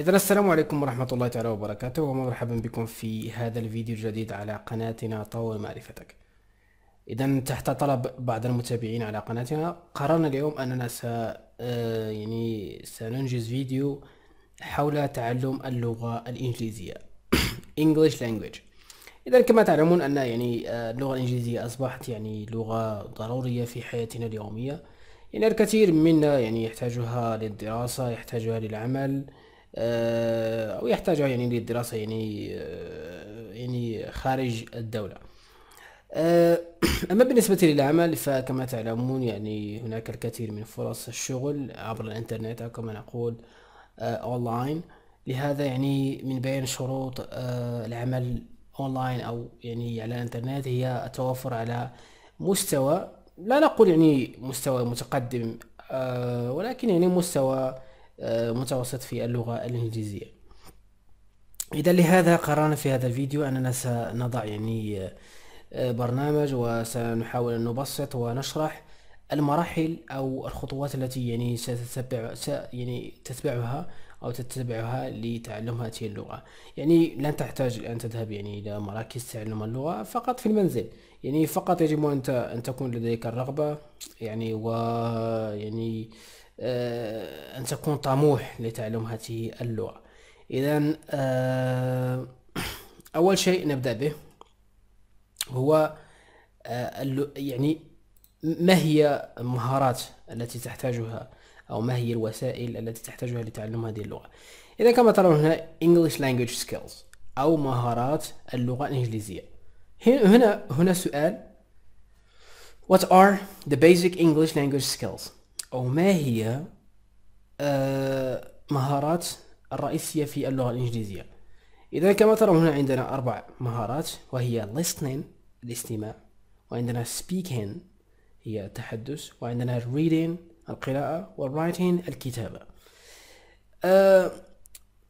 إذا السلام عليكم ورحمة الله تعالى وبركاته ومرحبا بكم في هذا الفيديو الجديد على قناتنا طور معرفتك إذا تحت طلب بعض المتابعين على قناتنا قررنا اليوم أننا س آه، يعني سننجز فيديو حول تعلم اللغة الإنجليزية English language إذا كما تعلمون أن يعني آه، اللغة الإنجليزية أصبحت يعني لغة ضرورية في حياتنا اليومية يعني الكثير منا يعني يحتاجها للدراسة يحتاجها للعمل او آه، يحتاجه يعني للدراسه يعني آه، يعني خارج الدوله آه، اما بالنسبه للعمل فكما تعلمون يعني هناك الكثير من فرص الشغل عبر الانترنت او كما نقول اونلاين لهذا يعني من بين شروط العمل اونلاين او يعني على الانترنت هي التوافر على مستوى لا نقول يعني مستوى متقدم ولكن يعني مستوى آه، متوسط في اللغة الإنجليزية إذا لهذا قررنا في هذا الفيديو أننا سنضع يعني آه، برنامج وسنحاول أن نبسط ونشرح المراحل أو الخطوات التي يعني ستتبع س يعني تتبعها أو تتبعها لتعلم هذه اللغة يعني لن تحتاج أن تذهب يعني إلى مراكز تعلم اللغة فقط في المنزل يعني فقط يجب أن تكون لديك الرغبة يعني و يعني آه، أن تكون طموح لتعلم هذه اللغة إذا آه، أول شيء نبدأ به هو آه، يعني ما هي المهارات التي تحتاجها أو ما هي الوسائل التي تحتاجها لتعلم هذه اللغة إذا كما ترون هنا English Language Skills أو مهارات اللغة الإنجليزية هنا هنا سؤال What are the basic English language skills أو ما هي آه، مهارات الرئيسية في اللغة الإنجليزية إذا كما ترون هنا عندنا أربع مهارات وهي listening الاستماع وعندنا speaking هي التحدث وعندنا reading القراءة والwriting الكتابة أه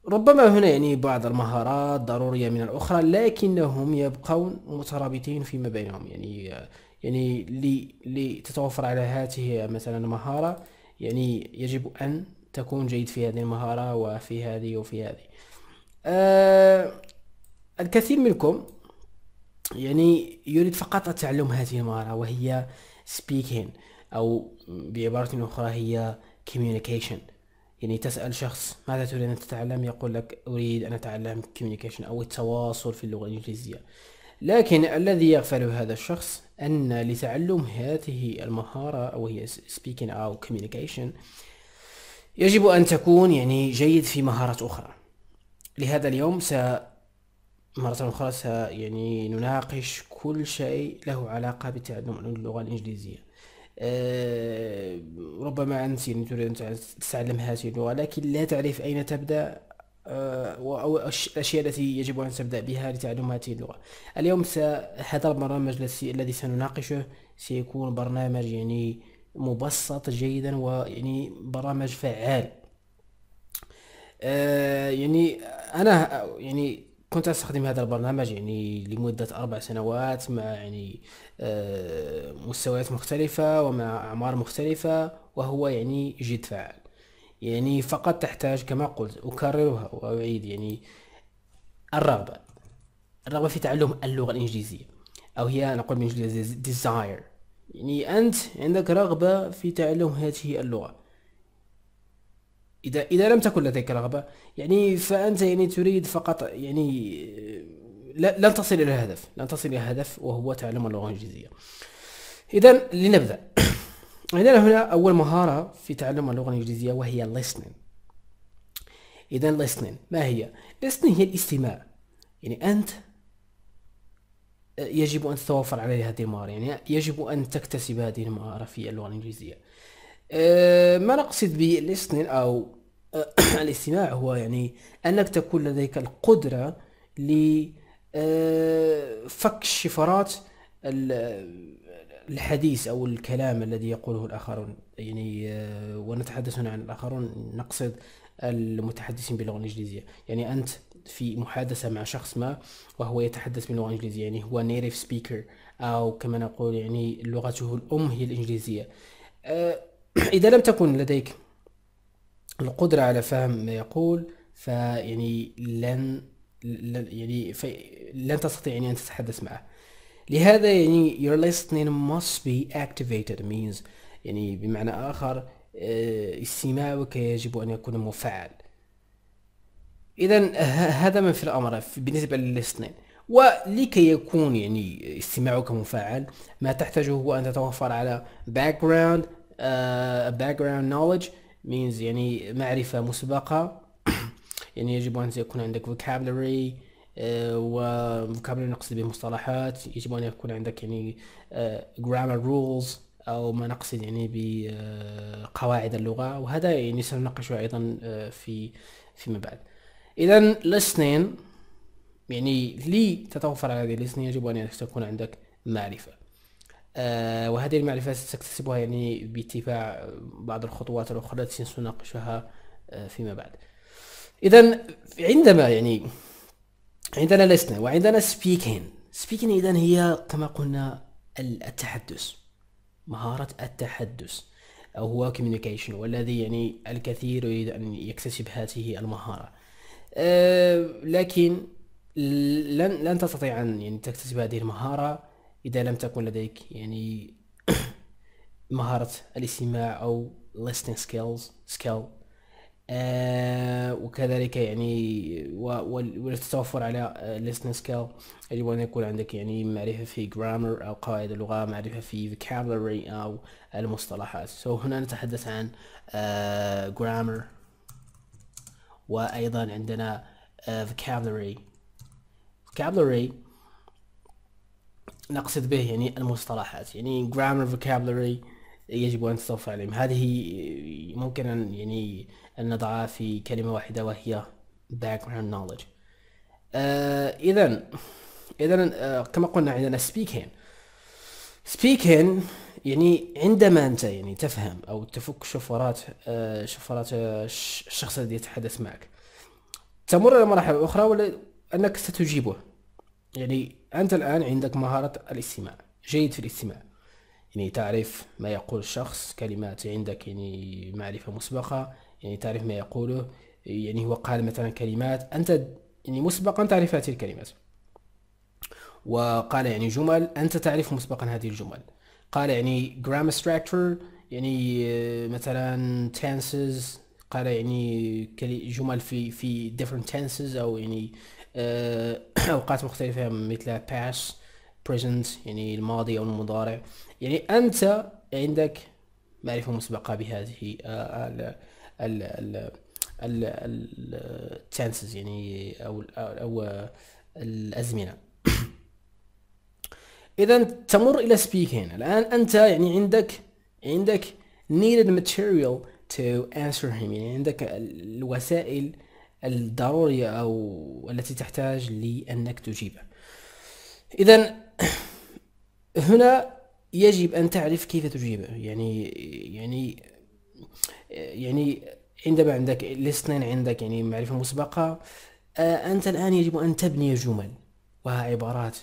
ربما هنا يعني بعض المهارات ضرورية من الأخرى لكنهم يبقون مترابطين فيما بينهم يعني آه، يعني لتتوفر على هاته مثلا مهارة يعني يجب أن تكون جيد في هذه المهارة وفي هذه وفي هذه آه الكثير منكم يعني يريد فقط تعلم هذه المهارة وهي speaking أو بعبارة أخرى هي communication يعني تسأل شخص ماذا تريد أن تتعلم يقول لك أريد أن أتعلم communication أو التواصل في اللغة الإنجليزية لكن الذي يغفل هذا الشخص أن لتعلم هذه المهارة وهي speaking أو communication يجب أن تكون يعني جيد في مهارة أخرى لهذا اليوم س مرة أخرى س يعني نناقش كل شيء له علاقة بتعلم اللغة الإنجليزية أه ربما أنت يعني تريد أن تتعلم هذه اللغة لكن لا تعرف أين تبدأ آه، أو الأشياء التي يجب أن تبدأ بها لتعلم هذه اللغة اليوم هذا البرنامج الذي سنناقشه سيكون برنامج يعني مبسط جيدا ويعني برنامج فعال آه، يعني أنا يعني كنت أستخدم هذا البرنامج يعني لمدة أربع سنوات مع يعني آه، مستويات مختلفة ومع أعمار مختلفة وهو يعني جد فعال يعني فقط تحتاج كما قلت أكررها وأعيد يعني الرغبة الرغبة في تعلم اللغة الإنجليزية أو هي نقول بالإنجليزية desire يعني أنت عندك رغبة في تعلم هذه اللغة إذا إذا لم تكن لديك رغبة يعني فأنت يعني تريد فقط يعني لن تصل إلى الهدف لن تصل إلى الهدف وهو تعلم اللغة الإنجليزية إذا لنبدأ عندنا هنا أول مهارة في تعلم اللغة الإنجليزية وهي listening إذا listening ما هي؟ listening هي الاستماع يعني أنت يجب أن تتوفر عليه هذه المهارة يعني يجب أن تكتسب هذه المهارة في اللغة الإنجليزية أه، ما نقصد ب listening أو الاستماع هو يعني أنك تكون لديك القدرة لفك أه، الشفرات الحديث او الكلام الذي يقوله الاخرون يعني آه، ونتحدث هنا عن الاخرون نقصد المتحدثين باللغه الانجليزيه يعني انت في محادثه مع شخص ما وهو يتحدث باللغه الانجليزيه يعني هو نيتيف سبيكر او كما نقول يعني لغته الام هي الانجليزيه آه، اذا لم تكن لديك القدره على فهم ما يقول فيعني لن يعني لن تستطيع يعني ان تتحدث معه لهذا يعني your listening must be activated means يعني بمعنى آخر آه، استماعك يجب أن يكون مفعل إذا هذا ما في الأمر بالنسبة للست ولكي يكون يعني استماعك مفعل ما تحتاجه هو أن تتوفر على background uh, background knowledge means يعني معرفة مسبقة يعني يجب أن يكون عندك vocabulary آه، وكامل نقصد به مصطلحات يجب ان يكون عندك يعني جرامر آه، رولز او ما نقصد يعني بقواعد آه، اللغه وهذا يعني سنناقشه ايضا في فيما بعد اذا الاثنين يعني لي تتوفر على هذه الاثنين يجب ان تكون عندك معرفه وهذه المعرفة ستكتسبها يعني باتباع بعض الخطوات الأخرى التي سنناقشها فيما بعد إذا عندما يعني عندنا لسنا وعندنا سبيكين سبيكين إذا هي كما قلنا التحدث مهارة التحدث أو هو communication والذي يعني الكثير يريد أن يكتسب هذه المهارة أه لكن لن لن تستطيع أن يعني تكتسب هذه المهارة إذا لم تكن لديك يعني مهارة الاستماع أو listening skills skill آه، وكذلك يعني والتوفر على آه، listening سكيل يجب أن يكون عندك يعني معرفة في grammar أو قواعد اللغة معرفة في vocabulary أو المصطلحات so هنا نتحدث عن آه grammar وأيضا عندنا آه، vocabulary vocabulary نقصد به يعني المصطلحات يعني grammar vocabulary يجب أن تستوفى عليهم هذه ممكن أن يعني أن نضعها في كلمة واحدة وهي background knowledge آه إذا إذا آه كما قلنا عندنا speaking speaking يعني عندما أنت يعني تفهم أو تفك شفرات آه شفرات آه، الشخص الذي يتحدث معك تمر إلى مراحل أخرى ولا أنك ستجيبه يعني أنت الآن عندك مهارة الاستماع جيد في الاستماع يعني تعرف ما يقول الشخص كلمات عندك يعني معرفة مسبقة يعني تعرف ما يقوله يعني هو قال مثلا كلمات أنت يعني مسبقا تعرف هذه الكلمات وقال يعني جمل أنت تعرف مسبقا هذه الجمل قال يعني grammar structure يعني مثلا tenses قال يعني جمل في في different tenses أو يعني آه، أوقات مختلفة مثل past present يعني الماضي أو المضارع يعني أنت عندك معرفة مسبقة بهذه آه، التانسز يعني أو أو آه، الأزمنة إذا تمر إلى speaking الآن أنت يعني عندك عندك needed material to answer him يعني عندك الوسائل الضرورية أو التي تحتاج لأنك تجيبه إذا هنا يجب ان تعرف كيف تجيبه يعني يعني يعني عندما عندك الاثنين عندك يعني معرفه مسبقه آه، انت الان يجب ان تبني جمل وعبارات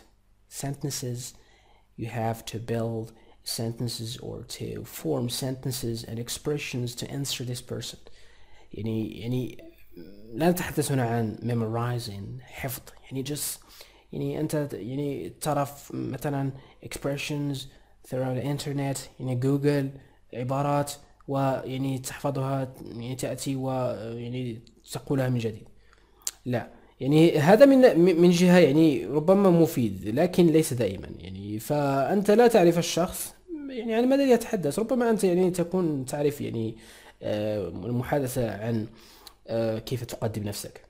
sentences you have to build sentences or to form sentences and expressions to answer this person يعني يعني لا نتحدث هنا عن memorizing حفظ يعني just يعني انت يعني تعرف مثلا expressions throughout the internet يعني جوجل عبارات ويعني تحفظها يعني تأتي ويعني تقولها من جديد لا يعني هذا من من جهة يعني ربما مفيد لكن ليس دائما يعني فأنت لا تعرف الشخص يعني عن ماذا يتحدث ربما أنت يعني تكون تعرف يعني آه، المحادثة عن آه، كيف تقدم نفسك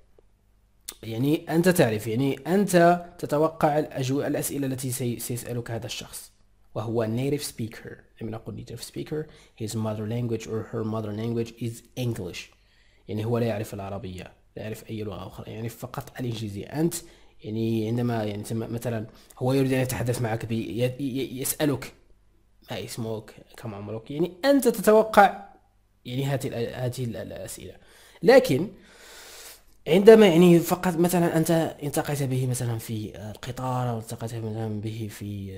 يعني أنت تعرف يعني أنت تتوقع الأجو... الأسئلة التي سيسألك هذا الشخص وهو native speaker لما نقول native speaker his mother language or her mother language is English يعني هو لا يعرف العربية لا يعرف أي لغة أخرى يعني فقط الإنجليزية أنت يعني عندما يعني مثلا هو يريد أن يتحدث معك يسألك ما اسمك كم عمرك يعني أنت تتوقع يعني هذه هذه الأسئلة لكن عندما يعني فقط مثلا انت التقيت به مثلا في القطار او التقيت مثلا به في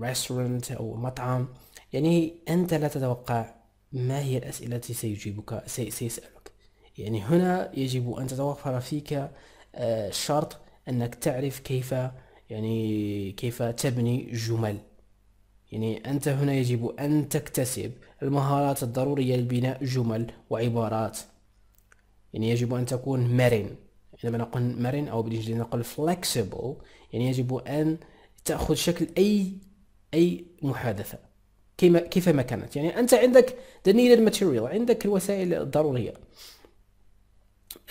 ريستورانت آه، او مطعم يعني انت لا تتوقع ما هي الاسئله التي سيجيبك سي سيسالك يعني هنا يجب ان تتوفر فيك آه، شرط انك تعرف كيف يعني كيف تبني جمل يعني انت هنا يجب ان تكتسب المهارات الضروريه لبناء جمل وعبارات يعني يجب أن تكون مرن عندما نقول مرن أو بالإنجليزي نقول فلكسيبل يعني يجب أن تأخذ شكل أي أي محادثة كيما كيفما كانت يعني أنت عندك the needed material عندك الوسائل الضرورية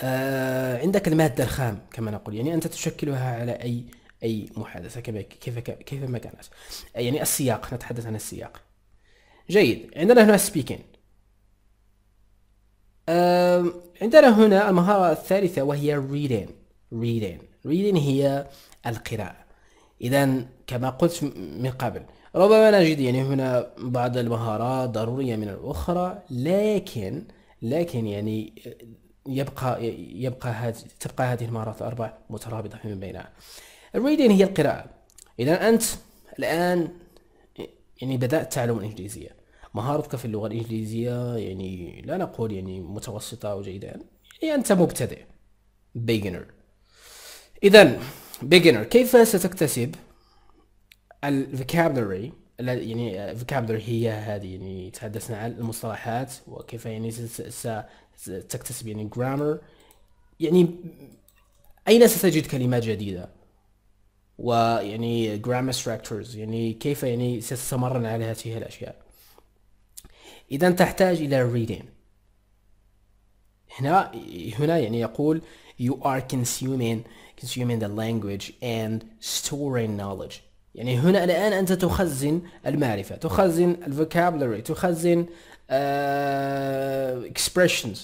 آه عندك المادة الخام كما نقول يعني أنت تشكلها على أي أي محادثة كيف كيف كيفما كانت يعني السياق نتحدث عن السياق جيد عندنا هنا speaking عندنا هنا المهارة الثالثة وهي reading reading reading هي القراءة إذا كما قلت من قبل ربما نجد يعني هنا بعض المهارات ضرورية من الأخرى لكن لكن يعني يبقى يبقى هذه تبقى هذه المهارات الأربع مترابطة فيما بينها reading هي القراءة إذا أنت الآن يعني بدأت تعلم الإنجليزية مهارتك في اللغه الانجليزيه يعني لا نقول يعني متوسطه او جيده يعني, يعني انت مبتدئ beginner اذا beginner كيف ستكتسب vocabulary يعني vocabulary هي هذه يعني تحدثنا عن المصطلحات وكيف يعني ستكتسب يعني grammar يعني أين ستجد كلمات جديدة ويعني grammar structures يعني كيف يعني ستتمرن على هذه الأشياء إذا تحتاج إلى reading هنا هنا يعني يقول you are consuming consuming the language and storing knowledge يعني هنا الآن أنت تخزن المعرفة تخزن vocabulary تخزن uh, expressions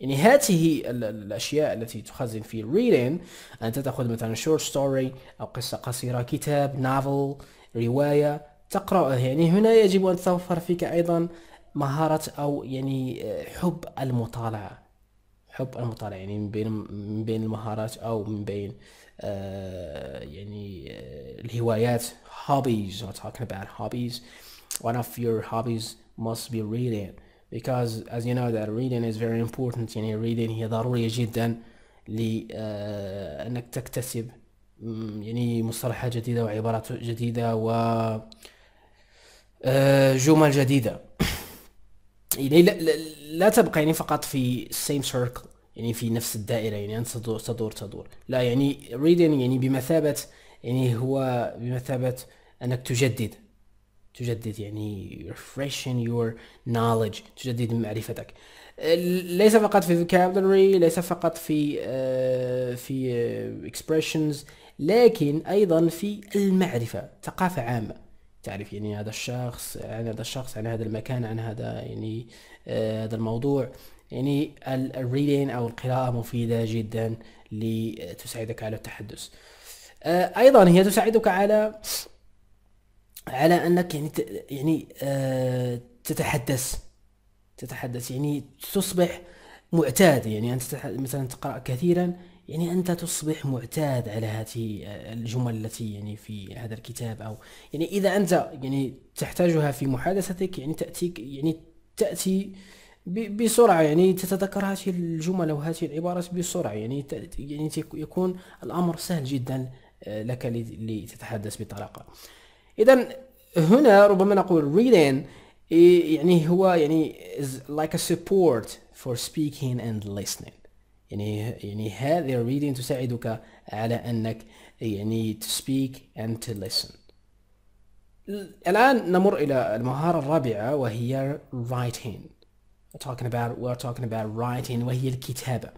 يعني هذه الأشياء التي تخزن في reading أنت تأخذ مثلا short story أو قصة قصيرة كتاب novel رواية تقرأه يعني هنا يجب أن تتوفر فيك أيضا مهارة أو يعني آه، حب المطالعة حب المطالعة يعني من بين من بين المهارات أو من بين آه، يعني آه، الهوايات hobbies we're talking about hobbies one of your hobbies must be reading because as you know that reading is very important يعني reading هي ضرورية جدا لأنك تكتسب يعني مصطلحات جديدة وعبارات جديدة و آه، جمل جديده يعني لا, لا تبقى يعني فقط في السيم سيركل يعني في نفس الدائره يعني انت تدور تدور تدور لا يعني ريدين يعني بمثابه يعني هو بمثابه انك تجدد تجدد يعني refreshing your knowledge تجدد معرفتك آه، ليس فقط في vocabulary ليس فقط في آه، في expressions لكن ايضا في المعرفه ثقافه عامه تعرف يعني هذا الشخص عن هذا الشخص عن هذا المكان عن هذا يعني آه هذا الموضوع يعني الريدين او القراءه مفيده جدا لتساعدك على التحدث آه ايضا هي تساعدك على على انك يعني يعني آه تتحدث تتحدث يعني تصبح معتاد يعني انت مثلا تقرا كثيرا يعني أنت تصبح معتاد على هذه آه، الجمل التي يعني في هذا الكتاب أو يعني إذا أنت يعني تحتاجها في محادثتك يعني تأتيك يعني تأتي بسرعة يعني تتذكر هذه الجمل أو هذه العبارات بسرعة يعني يعني يكون الأمر سهل جدا آه، لك لتتحدث بطلاقة إذا هنا ربما نقول reading يعني هو يعني is like a support for speaking and listening يعني يعني هذه reading تساعدك على انك يعني to speak and to listen الان نمر الى المهاره الرابعه وهي writing talking about we're talking about writing وهي الكتابه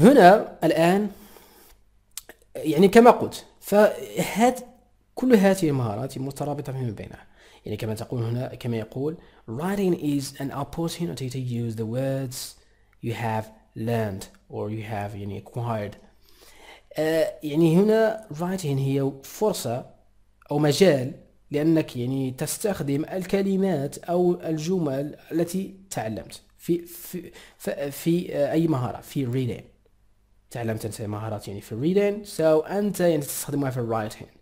هنا الان يعني كما قلت فهات كل هذه المهارات مترابطه فيما بينها يعني كما تقول هنا كما يقول writing is an opportunity to use the words you have land or you have يعني acquired uh, يعني هنا writing هي فرصة أو مجال لأنك يعني تستخدم الكلمات أو الجمل التي تعلمت في في في, في آه، أي مهارة في reading تعلمت أنت مهارات يعني في reading so أنت يعني تستخدمها في writing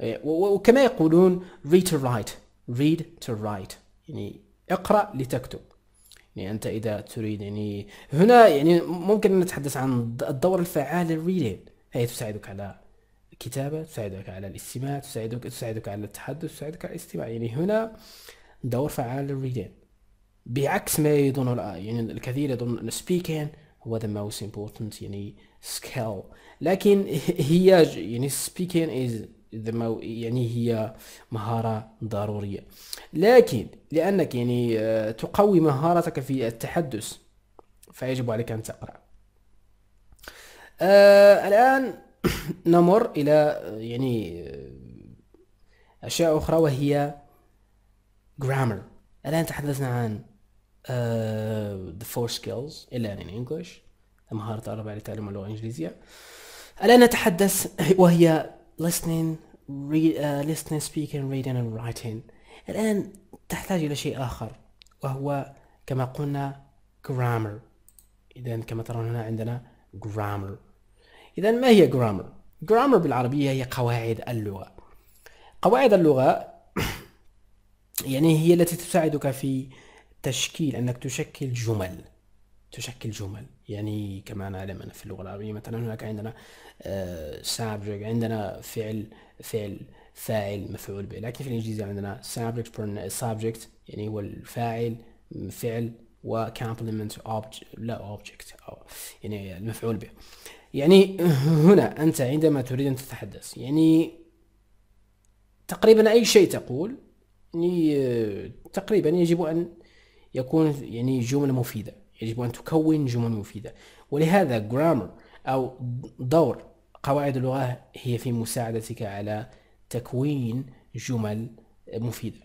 آه، وكما يقولون read to write read to write يعني اقرأ لتكتب يعني انت اذا تريد يعني هنا يعني ممكن ان نتحدث عن الدور الفعال للريلين هي تساعدك على الكتابه تساعدك على الاستماع تساعدك تساعدك على التحدث تساعدك على الاستماع يعني هنا دور فعال للريلين بعكس ما يظنه يعني الكثير يظن ان سبيكين هو ذا موست امبورتنت يعني سكيل لكن هي يعني سبيكين از زعما يعني هي مهارة ضرورية لكن لأنك يعني آه، تقوي مهارتك في التحدث فيجب عليك أن تقرأ آه الآن نمر إلى آه، يعني آه، أشياء أخرى وهي grammar الآن تحدثنا عن uh, the four skills إلا in English مهارة الرابعة لتعلم اللغة الإنجليزية الآن نتحدث وهي listening read, uh, listening speaking reading and writing الآن تحتاج إلى شيء آخر وهو كما قلنا grammar إذا كما ترون هنا عندنا grammar إذا ما هي grammar؟ grammar بالعربية هي قواعد اللغة قواعد اللغة يعني هي التي تساعدك في تشكيل أنك تشكل جمل تشكل جمل يعني كما نعلم أن في اللغة العربية مثلا هناك عندنا آه، subject عندنا فعل فعل فاعل مفعول به لكن في الإنجليزية عندنا subject سابجكت يعني هو الفاعل فعل و complement object لا object أو يعني المفعول به يعني هنا أنت عندما تريد أن تتحدث يعني تقريبا أي شيء تقول يعني آه، تقريبا يجب أن يكون يعني جملة مفيدة يجب أن تكون جمل مفيدة ولهذا grammar أو دور قواعد اللغة هي في مساعدتك على تكوين جمل مفيدة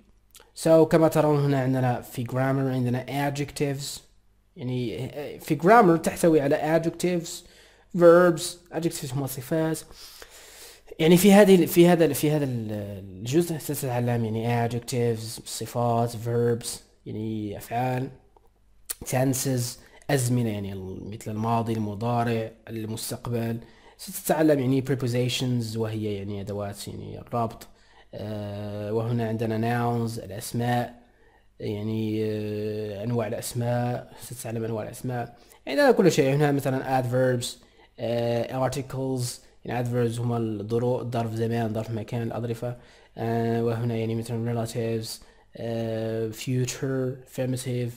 so كما ترون هنا عندنا في grammar عندنا adjectives يعني في grammar تحتوي على adjectives verbs adjectives هما صفات يعني في هذه في هذا في هذا الجزء ستتعلم يعني adjectives صفات verbs يعني أفعال تنسز أزمنة يعني مثل الماضي المضارع المستقبل ستتعلم يعني prepositions وهي يعني أدوات يعني الربط آه، وهنا عندنا nouns الأسماء يعني آه، أنواع الأسماء ستتعلم أنواع الأسماء عندنا يعني كل شيء هنا مثلا adverbs آه، articles يعني adverbs هما الظروف ظرف زمان ظرف مكان الأظرفة وهنا يعني مثلا relatives future affirmative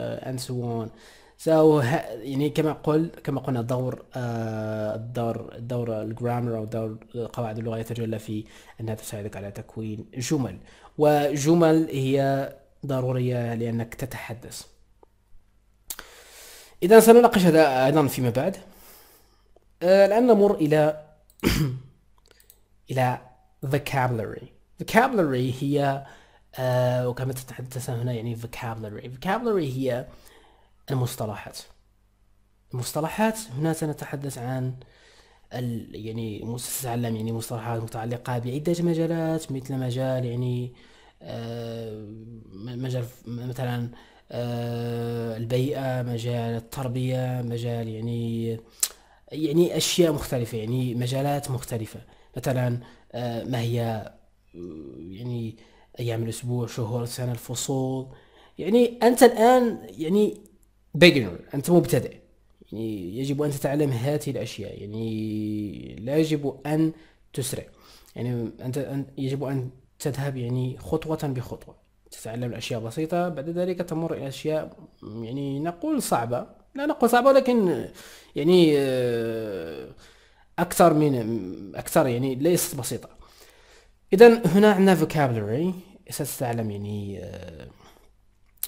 اند سو اون سو يعني كما قل كما قلنا دور الدور آه، دور الجرامر او دور قواعد اللغه يتجلى في انها تساعدك على تكوين جمل وجمل هي ضروريه لانك تتحدث اذا سنناقش هذا ايضا فيما بعد آه، الان نمر الى الى vocabulary vocabulary هي آه، وكما تتحدث هنا يعني vocabulary vocabulary هي المصطلحات المصطلحات هنا سنتحدث عن يعني سنتعلم يعني مصطلحات متعلقة بعدة مجالات مثل مجال يعني آه مجال مثلا آه البيئة مجال التربية مجال يعني يعني أشياء مختلفة يعني مجالات مختلفة مثلا آه ما هي يعني ايام الاسبوع شهور سنه الفصول يعني انت الان يعني بيجنر انت مبتدئ يعني يجب ان تتعلم هذه الاشياء يعني لا يجب ان تسرع يعني انت يجب ان تذهب يعني خطوه بخطوه تتعلم الاشياء بسيطه بعد ذلك تمر الى اشياء يعني نقول صعبه لا نقول صعبه ولكن يعني آه، اكثر من اكثر يعني ليست بسيطه اذا هنا عندنا vocabulary ستستعلم يعني آه،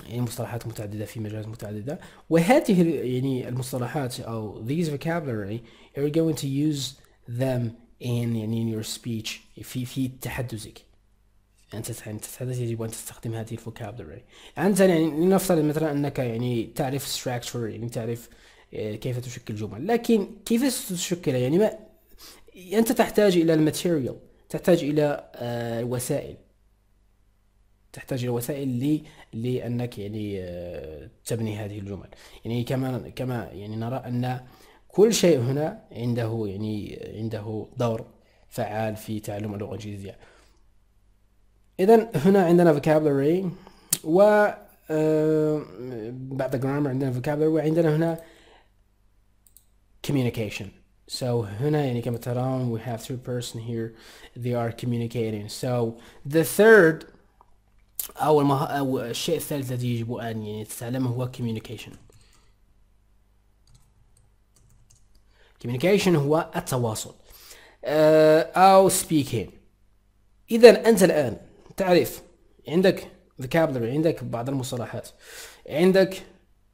يعني مصطلحات متعددة في مجالات متعددة وهذه يعني المصطلحات أو these vocabulary you're going to use them in يعني in your speech في في تحدثك أنت تتحدث يجب أن تستخدم هذه vocabulary أنت يعني لنفترض مثلا أنك يعني تعرف structure يعني تعرف آه، كيف تشكل جمل لكن كيف ستشكلها يعني ما أنت تحتاج إلى الماتيريال تحتاج إلى آه، وسائل تحتاج الى وسائل لانك يعني آه، تبني هذه الجمل يعني كما كما يعني نرى ان كل شيء هنا عنده يعني عنده دور فعال في تعلم اللغه الانجليزيه اذا هنا عندنا vocabulary و آه، بعد grammar عندنا vocabulary وعندنا هنا communication So هنا يعني كما ترون we have three person here they are communicating. So the third أول ما أو الشيء الثالث الذي يجب أن يعني تتعلمه هو communication. communication هو التواصل آه، أو speaking. إذا أنت الآن تعرف عندك vocabulary عندك بعض المصطلحات عندك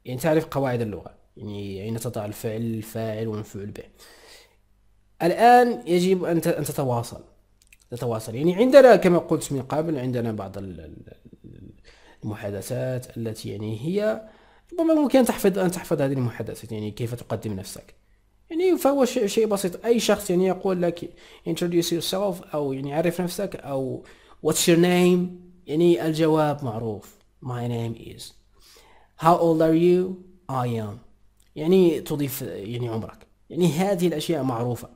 يعني تعرف قواعد اللغة يعني أين تضع الفعل الفاعل والمفعول به الآن يجب أن تتواصل تتواصل يعني عندنا كما قلت من قبل عندنا بعض المحادثات التي يعني هي ربما ممكن أن تحفظ أن تحفظ هذه المحادثات يعني كيف تقدم نفسك يعني فهو شيء بسيط أي شخص يعني يقول لك introduce yourself أو يعني عرف نفسك أو what's your name يعني الجواب معروف my name is how old are you I am يعني تضيف يعني عمرك يعني هذه الأشياء معروفة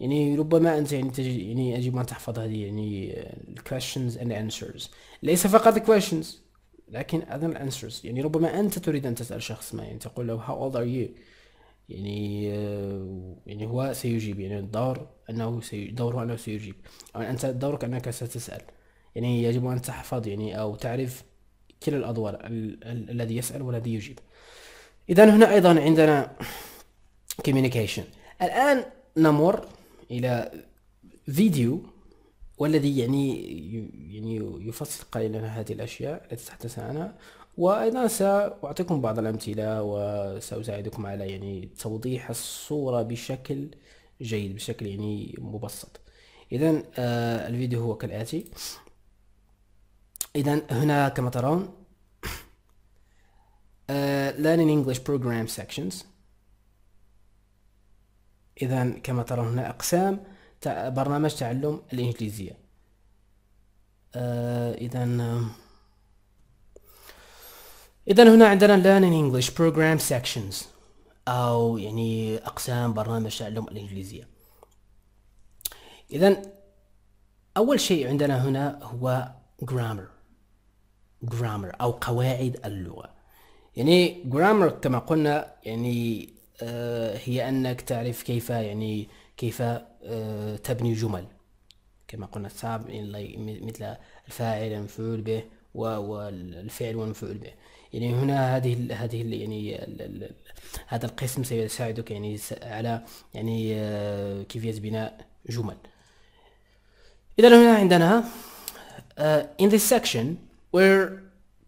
يعني ربما انت يعني تجد يعني يجب ان تحفظ هذه يعني آه، questions and answers ليس فقط questions لكن ايضا answers يعني ربما انت تريد ان تسال شخص ما يعني تقول له how old are you يعني آه، يعني هو سيجيب يعني الدور انه سي دوره انه سيجيب او انت دورك انك ستسال يعني يجب ان تحفظ يعني او تعرف كلا الادوار الذي يسال والذي يجيب اذا هنا ايضا عندنا communication الان نمر الى فيديو والذي يعني يعني يفصل قليلا هذه الاشياء التي تحدث عنها وايضا ساعطيكم بعض الامثله وساساعدكم على يعني توضيح الصوره بشكل جيد بشكل يعني مبسط اذا آه، الفيديو هو كالاتي اذا هنا كما ترون uh, learning English program sections إذا كما ترون هنا أقسام برنامج تعلم الإنجليزية إذا آه، إذا آه، هنا عندنا Learn in English Program Sections أو يعني أقسام برنامج تعلم الإنجليزية إذا أول شيء عندنا هنا هو grammar grammar أو قواعد اللغة يعني grammar كما قلنا يعني آه، هي أنك تعرف كيف يعني كيف آه، تبني جمل كما قلنا سابقا مثل الفاعل المفعول به والفعل والمفعول به يعني هنا هذه هذه يعني هذا القسم سيساعدك يعني على يعني آه، كيفية بناء جمل إذا هنا عندنا uh, in this section we're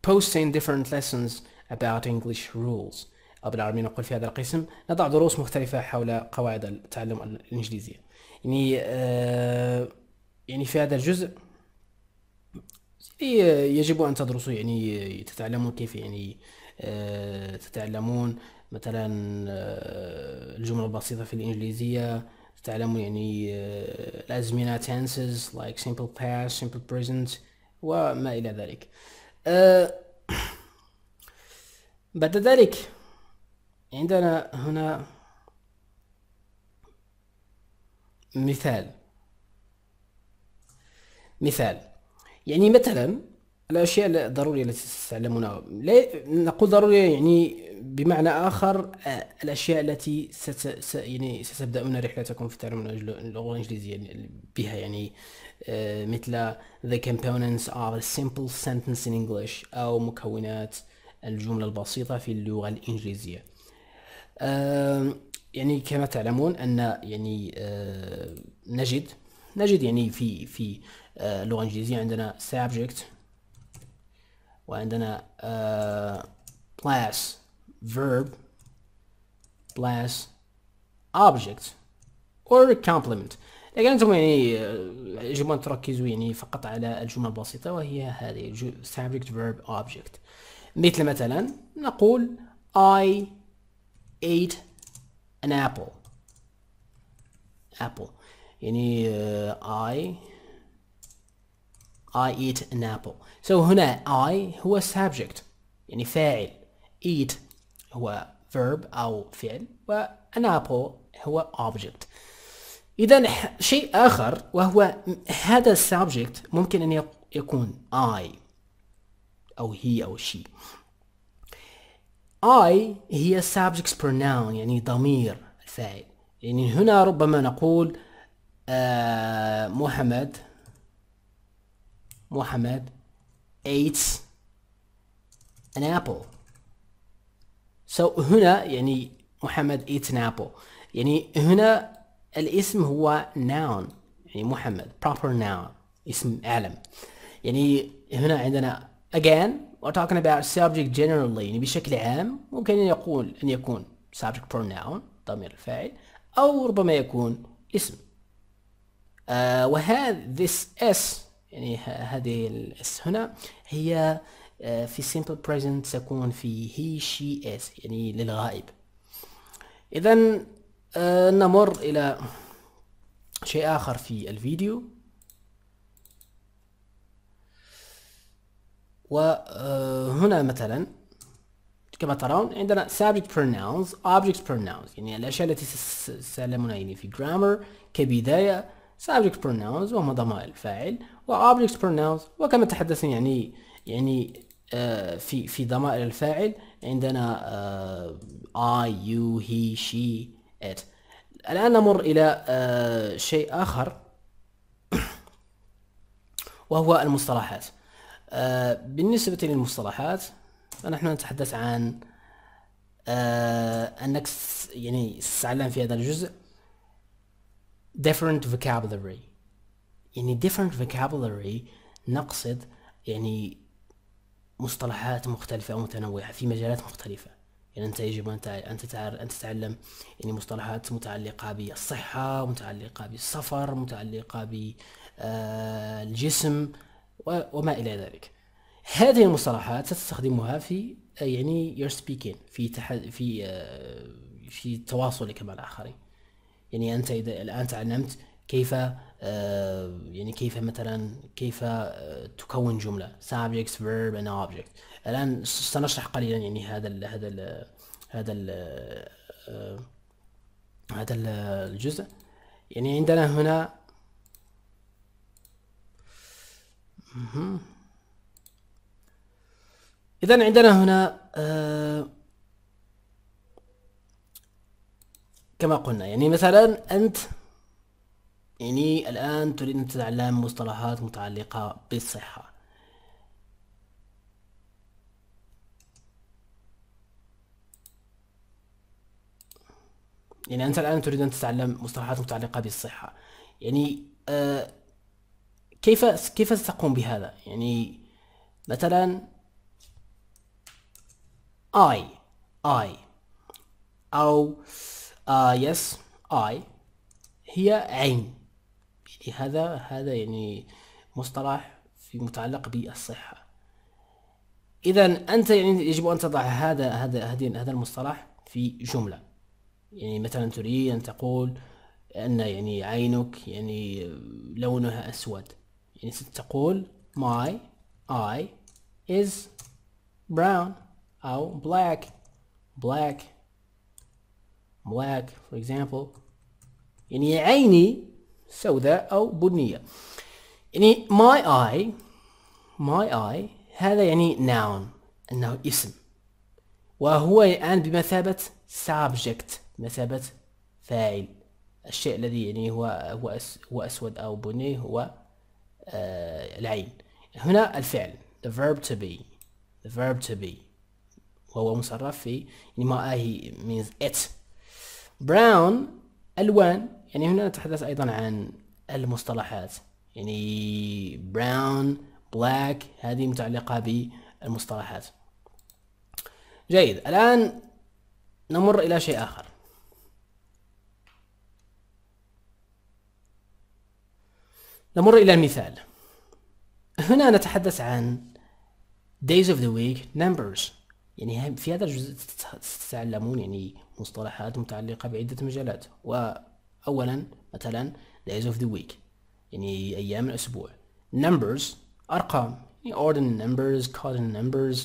posting different lessons about English rules بالعربي نقول في هذا القسم نضع دروس مختلفة حول قواعد التعلم الإنجليزية يعني آه يعني في هذا الجزء يعني يجب أن تدرسوا يعني تتعلمون كيف يعني آه تتعلمون مثلا آه، الجملة الجمل البسيطة في الإنجليزية تتعلمون يعني آه، الأزمنة tenses like simple past simple present وما إلى ذلك آه، بعد ذلك عندنا هنا مثال مثال يعني مثلا الأشياء الضرورية التي ستتعلمونها لا نقول ضرورية يعني بمعنى آخر الأشياء التي ست يعني ستبدأون رحلتكم في تعلم اللغة الإنجليزية يعني بها يعني آه، مثل the components of a simple sentence in English أو مكونات الجملة البسيطة في اللغة الإنجليزية يعني كما تعلمون ان يعني نجد نجد يعني في في اللغه الانجليزيه عندنا subject وعندنا class verb plus object or complement لكن انتم يعني يجب ان تركزوا يعني فقط على الجمل البسيطه وهي هذه subject verb object مثل مثلا نقول I ate an apple apple يعني I I eat an apple so هنا I هو subject يعني فاعل eat هو verb أو فعل و an apple هو object إذا شيء آخر وهو هذا subject ممكن أن يكون I أو he أو she I هي subject pronoun يعني ضمير الفاعل يعني هنا ربما نقول آه محمد محمد ate an apple so هنا يعني محمد ate an apple يعني هنا الاسم هو noun يعني محمد proper noun اسم علم يعني هنا عندنا again We're talking about subject generally يعني بشكل عام ممكن أن يقول أن يكون subject pronoun ضمير الفاعل أو ربما يكون اسم uh, آه، وهذا this s يعني هذه الاس هنا هي آه، في simple present تكون في he she is يعني للغائب إذا آه، نمر إلى شيء آخر في الفيديو وهنا مثلا كما ترون عندنا subject pronouns object pronouns يعني الأشياء التي ستعلمونها يعني في grammar كبداية subject pronouns وهم ضمائر الفاعل و object pronouns وكما تحدثنا يعني يعني آه، في في ضمائر الفاعل عندنا آه، I you he she it الآن نمر إلى آه، شيء آخر وهو المصطلحات آه، بالنسبة للمصطلحات فنحن نتحدث عن آه، أنك يعني ستتعلم في هذا الجزء different vocabulary يعني different vocabulary نقصد يعني مصطلحات مختلفة أو متنوعة في مجالات مختلفة يعني أنت يجب أن أن تتعلم يعني مصطلحات متعلقة بالصحة متعلقة بالسفر متعلقة بالجسم آه، وما الى ذلك هذه المصطلحات ستستخدمها في يعني يور speaking في في آه، في تواصلك مع الاخرين يعني انت اذا الان تعلمت كيف آه، يعني كيف مثلا كيف آه، تكون جمله subject verb and object الان سنشرح قليلا يعني هذا ال هذا ال هذا ال هذا الجزء يعني عندنا هنا إذا عندنا هنا آه، كما قلنا يعني مثلا أنت يعني الآن تريد أن تتعلم مصطلحات متعلقة بالصحة يعني أنت الآن تريد أن تتعلم مصطلحات متعلقة بالصحة يعني آه، كيف كيف ستقوم بهذا يعني مثلا I I أو uh, yes I هي عين يعني هذا هذا يعني مصطلح في متعلق بالصحة إذا أنت يعني يجب أن تضع هذا هذا هذا المصطلح في جملة يعني مثلا تريد أن تقول أن يعني عينك يعني لونها أسود يعني ستقول my eye is brown أو black black black for example يعني عيني سوداء أو بنية يعني my eye my eye هذا يعني noun أنه اسم وهو الآن يعني بمثابة subject بمثابة فاعل الشيء الذي يعني هو هو أسود أو بني هو آه، العين هنا الفعل the verb to be the verb to be وهو مصرف في يعني ما هي means it brown ألوان يعني هنا نتحدث أيضا عن المصطلحات يعني brown black هذه متعلقة بالمصطلحات جيد الآن نمر إلى شيء آخر نمر إلى مثال هنا نتحدث عن days of the week numbers يعني في هذا الجزء تتعلمون يعني مصطلحات متعلقة بعدة مجالات وأولا مثلا days of the week يعني أيام الأسبوع numbers أرقام يعني ordinal numbers cardinal numbers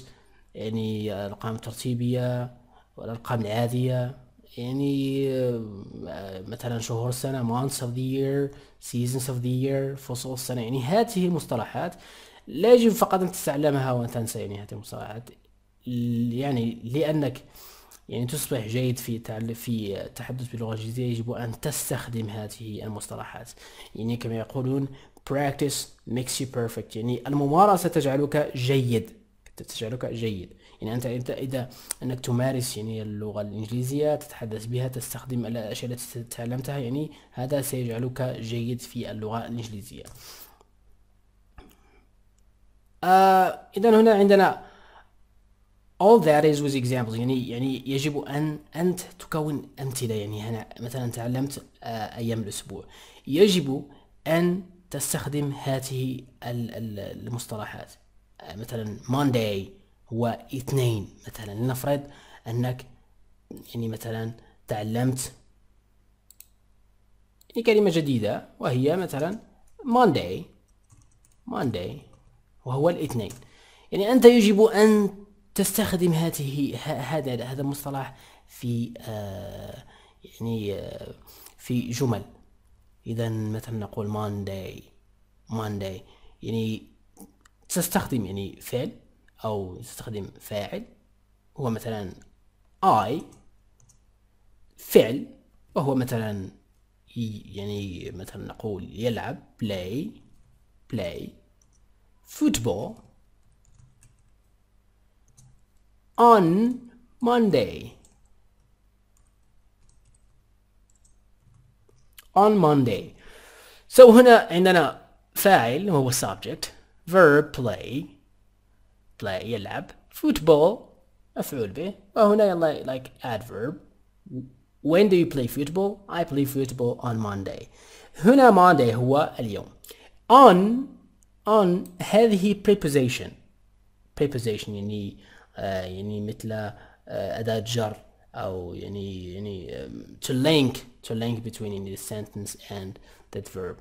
يعني الأرقام الترتيبية والأرقام العادية يعني آه، مثلا شهور السنة months of the year seasons of the year فصول السنة يعني هذه المصطلحات لا يجب فقط أن تتعلمها وأن تنسى يعني هذه المصطلحات يعني لأنك يعني تصبح جيد في في التحدث باللغة الإنجليزية يجب أن تستخدم هذه المصطلحات يعني كما يقولون practice makes you perfect يعني الممارسة تجعلك جيد تجعلك جيد يعني انت انت اذا انك تمارس يعني اللغه الانجليزيه تتحدث بها تستخدم الاشياء التي تعلمتها يعني هذا سيجعلك جيد في اللغه الانجليزيه آه اذا هنا عندنا all that is with examples يعني يعني يجب ان انت تكون امثله يعني هنا مثلا تعلمت آه ايام الاسبوع يجب ان تستخدم هذه المصطلحات آه، مثلا Monday هو اثنين مثلا لنفرض انك يعني مثلا تعلمت يعني كلمة جديدة وهي مثلا Monday Monday وهو الاثنين يعني أنت يجب أن تستخدم هذه هذا هذا المصطلح في آه يعني آه في جمل إذا مثلا نقول Monday Monday يعني تستخدم يعني فعل او نستخدم فاعل هو مثلا I فعل وهو مثلا يعني مثلا نقول يلعب play play football on Monday on Monday so هنا عندنا فاعل وهو subject verb play يطلع يلعب football مفعول به وهنا يلا like adverb when do you play football I play football on Monday هنا Monday هو اليوم on on هذه preposition preposition يعني uh, يعني مثل uh, أداة جر أو يعني يعني um, to link to link between يعني the sentence and that verb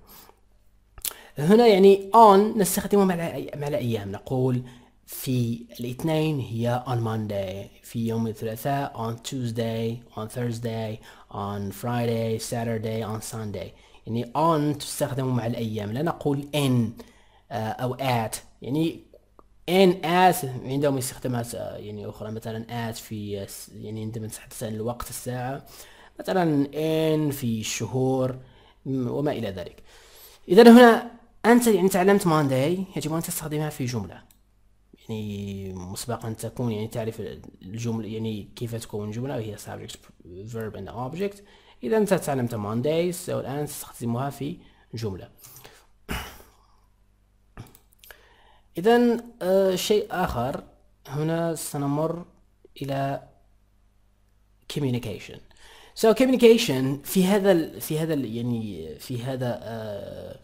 هنا يعني on نستخدمه مع مع الأيام نقول في الاثنين هي on Monday في يوم الثلاثاء on Tuesday on Thursday on Friday Saturday on Sunday يعني on تستخدم مع الأيام لا نقول in آه، أو at يعني in at عندهم استخدامات آه، يعني أخرى مثلا at في آه، يعني عندما تسأل عن الوقت الساعة مثلا in في الشهور وما إلى ذلك إذا هنا أنت يعني تعلمت Monday يجب أن تستخدمها في جملة يعني مسبقا تكون يعني تعرف الجمل يعني كيف تكون جمله وهي subject verb and object اذا انت تعلمت Mondays الآن تستخدمها في جمله اذا آه شيء اخر هنا سنمر الى communication so communication في هذا في هذا يعني في هذا آه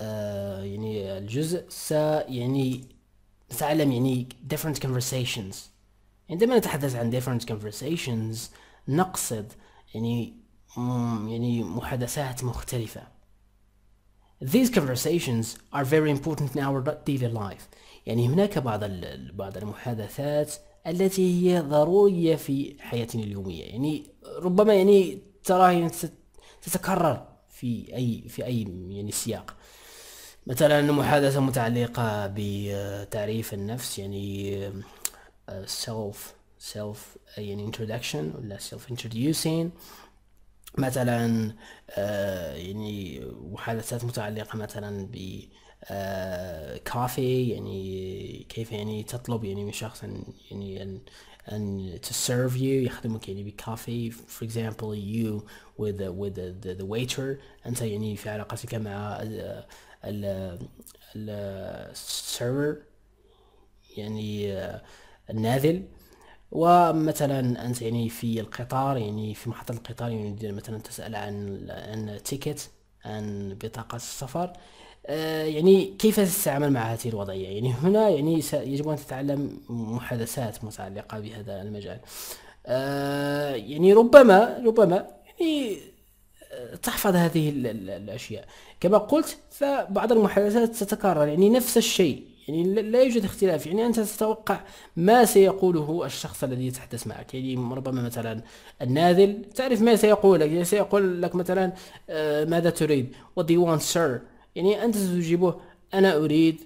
آه يعني الجزء س يعني نتعلم يعني different conversations عندما يعني نتحدث عن different conversations نقصد يعني يعني محادثات مختلفة These conversations are very important in our daily life يعني هناك بعض بعض المحادثات التي هي ضرورية في حياتنا اليومية يعني ربما يعني تراها تتكرر في أي في أي يعني سياق مثلا محادثة متعلقة بتعريف النفس يعني آه، self self آه، يعني introduction ولا self introducing مثلا آه، يعني محادثات متعلقة مثلا ب كافي يعني كيف يعني تطلب يعني من شخص أن يعني أن and to serve you يخدمك يعني بكافي for example you with the, with the, the, the waiter أنت يعني في علاقتك مع ال السيرفر يعني آه، النازل ومثلا انت يعني في القطار يعني في محطه القطار يعني مثلا تسال عن عن تيكت عن بطاقه السفر آه، يعني كيف تتعامل مع هذه الوضعية يعني هنا يعني يجب أن تتعلم محادثات متعلقة بهذا المجال آه، يعني ربما ربما يعني تحفظ هذه الاشياء كما قلت فبعض المحادثات تتكرر يعني نفس الشيء يعني لا يوجد اختلاف يعني انت تتوقع ما سيقوله الشخص الذي يتحدث معك يعني ربما مثلا الناذل تعرف ما سيقول لك يعني سيقول لك مثلا آه، ماذا تريد what do you want sir يعني انت ستجيبه انا اريد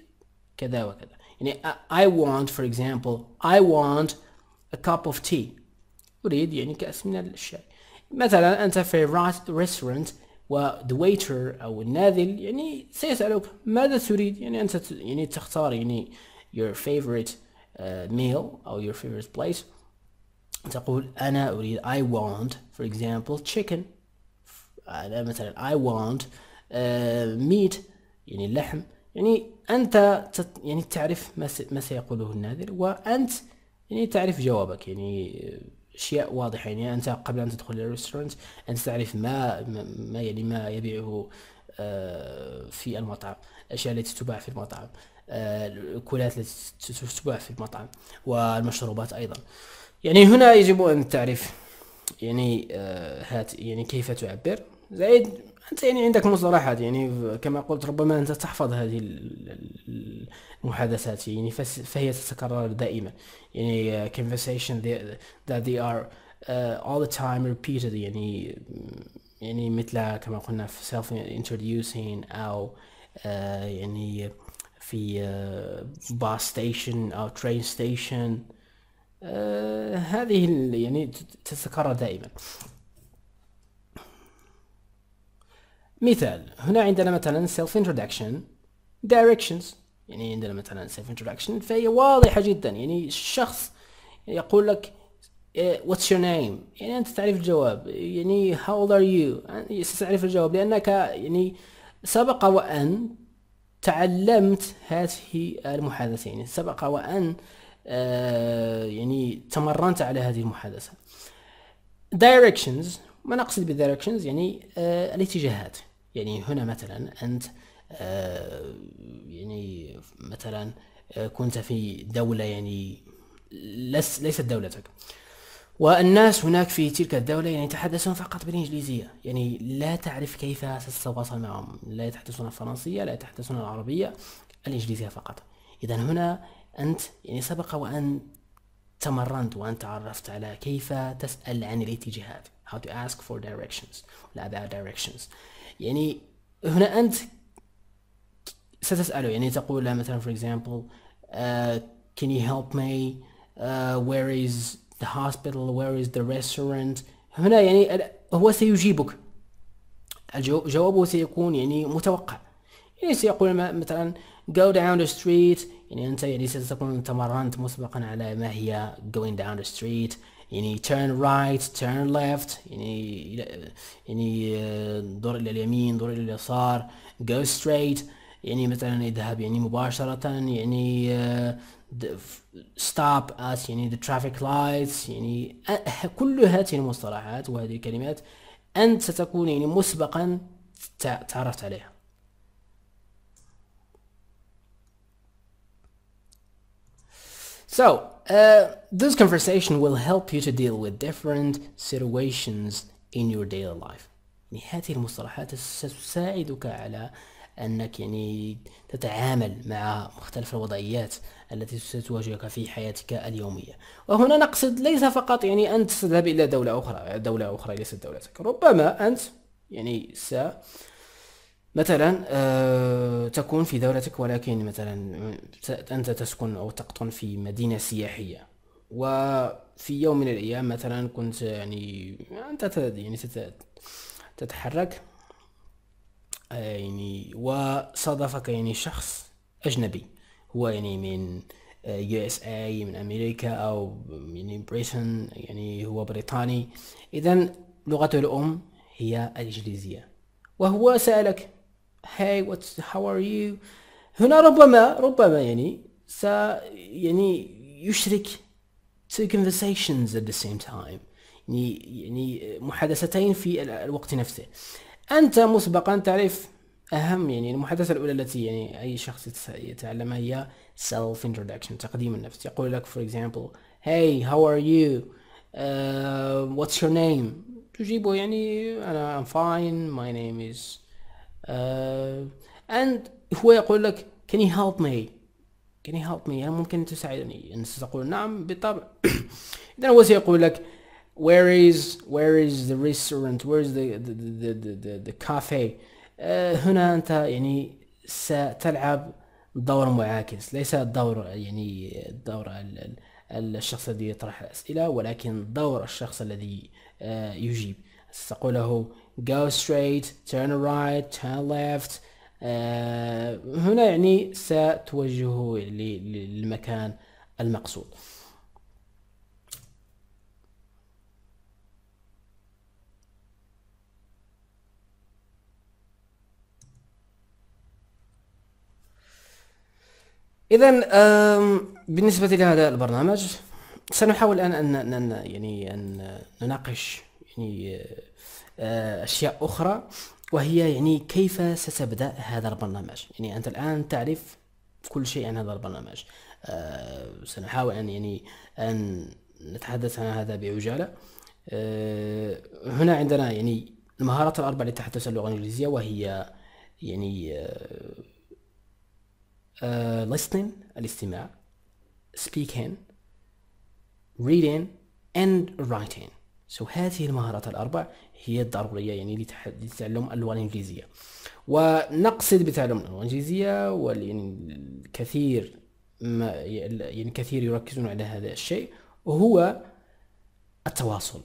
كذا وكذا يعني I want for example I want a cup of tea أريد يعني كأس من الشاي مثلا انت في ريستورانت the waiter او الناذل يعني سيسالك ماذا تريد يعني انت يعني تختار يعني your favorite uh, meal او your favorite place تقول انا اريد I want for example chicken انا مثلا I want uh, meat يعني اللحم يعني انت تت يعني تعرف ما سيقوله الناذل وانت يعني تعرف جوابك يعني آه، اشياء واضحه يعني انت قبل ان تدخل الى الريستورانت انت تعرف ما ما يعني ما يبيعه آه، في المطعم الاشياء التي تباع في المطعم آه، الكولات التي تباع في المطعم والمشروبات ايضا يعني هنا يجب ان تعرف يعني آه، هات يعني كيف تعبر زائد انت يعني عندك مصطلحات يعني كما قلت ربما انت تحفظ هذه المحادثات يعني فهي تتكرر دائما يعني conversation that they are uh, all the time repeated يعني يعني مثل كما قلنا في self introducing او uh, يعني في uh، bus station او station uh, هذه يعني تتكرر دائما مثال هنا عندنا مثلا self introduction directions يعني عندنا مثلا self introduction فهي واضحة جدا يعني الشخص يقول لك إيه، what's your name يعني أنت تعرف الجواب يعني how old are you ستعرف الجواب لأنك يعني سبق وأن تعلمت هذه المحادثة يعني سبق وأن آه، يعني تمرنت على هذه المحادثة directions ما نقصد بالدايركشنز يعني آه، الاتجاهات يعني هنا مثلا أنت آه، يعني مثلا آه، كنت في دولة يعني ليست دولتك والناس هناك في تلك الدولة يعني يتحدثون فقط بالإنجليزية يعني لا تعرف كيف ستتواصل معهم لا يتحدثون الفرنسية لا يتحدثون العربية الإنجليزية فقط إذا هنا أنت يعني سبق وأن تمرنت وأن تعرفت على كيف تسأل عن الاتجاهات how to ask for directions directions يعني هنا انت ستساله يعني تقول له مثلا for example uh, can you help me uh, where is the hospital where is the restaurant هنا يعني هو سيجيبك جوابه سيكون يعني متوقع يعني سيقول مثلا go down the street يعني انت يعني ستكون تمرنت مسبقا على ما هي going down the street يعني turn right turn left يعني يعني آه، دور الى اليمين دور الى اليسار go straight يعني مثلا اذهب يعني مباشرة يعني آه، stop at يعني the traffic lights يعني كل هذه المصطلحات وهذه الكلمات أنت ستكون يعني مسبقا تعرفت عليها So Uh, this conversation will help you to deal with different situations in your daily life يعني هذه المصطلحات ستساعدك على أنك يعني تتعامل مع مختلف الوضعيات التي ستواجهك في حياتك اليومية وهنا نقصد ليس فقط يعني انت تذهب إلى دولة أخرى دولة أخرى ليست دولتك ربما أنت يعني سأ مثلا آه، تكون في دولتك ولكن مثلا أنت تسكن أو تقطن في مدينة سياحية وفي يوم من الأيام مثلا كنت يعني أنت يعني تتحرك يعني وصادفك يعني شخص أجنبي هو يعني من آه، يو اس اي من امريكا او يعني بريتن يعني هو بريطاني اذا لغته الام هي الانجليزيه وهو سالك hey what's how are you هنا ربما ربما يعني س يعني يشرك two conversations at the same time يعني يعني محادثتين في الوقت نفسه أنت مسبقا تعرف أهم يعني المحادثة الأولى التي يعني أي شخص يتعلمها هي self introduction تقديم النفس يقول لك for example hey how are you uh, what's your name تجيبه يعني أنا I'm fine my name is uh, and هو يقول لك can you help me can you help me يعني ممكن أن تساعدني يعني أنت ستقول نعم بالطبع إذا هو سيقول لك where is where is the restaurant where is the the the the, the, the cafe uh, هنا أنت يعني ستلعب دور معاكس ليس دور يعني دور الشخص الذي يطرح الأسئلة ولكن دور الشخص الذي آه، يجيب ستقول له go straight turn right turn left آه، هنا يعني ستوجهه للمكان المقصود اذا بالنسبه لهذا البرنامج سنحاول الان ان يعني ان نناقش يعني آه، آه، اشياء اخرى وهي يعني كيف ستبدا هذا البرنامج يعني انت الان تعرف كل شيء عن هذا البرنامج آه، سنحاول ان يعني ان نتحدث عن هذا بعجاله آه، هنا عندنا يعني المهارات الاربع لتحدث اللغه الانجليزيه وهي يعني listening الاستماع speaking reading and writing سو هذه المهارات الأربع هي الضرورية يعني لتعلم اللغة الإنجليزية ونقصد بتعلم اللغة الإنجليزية يعني الكثير ما يعني كثير يركزون على هذا الشيء وهو التواصل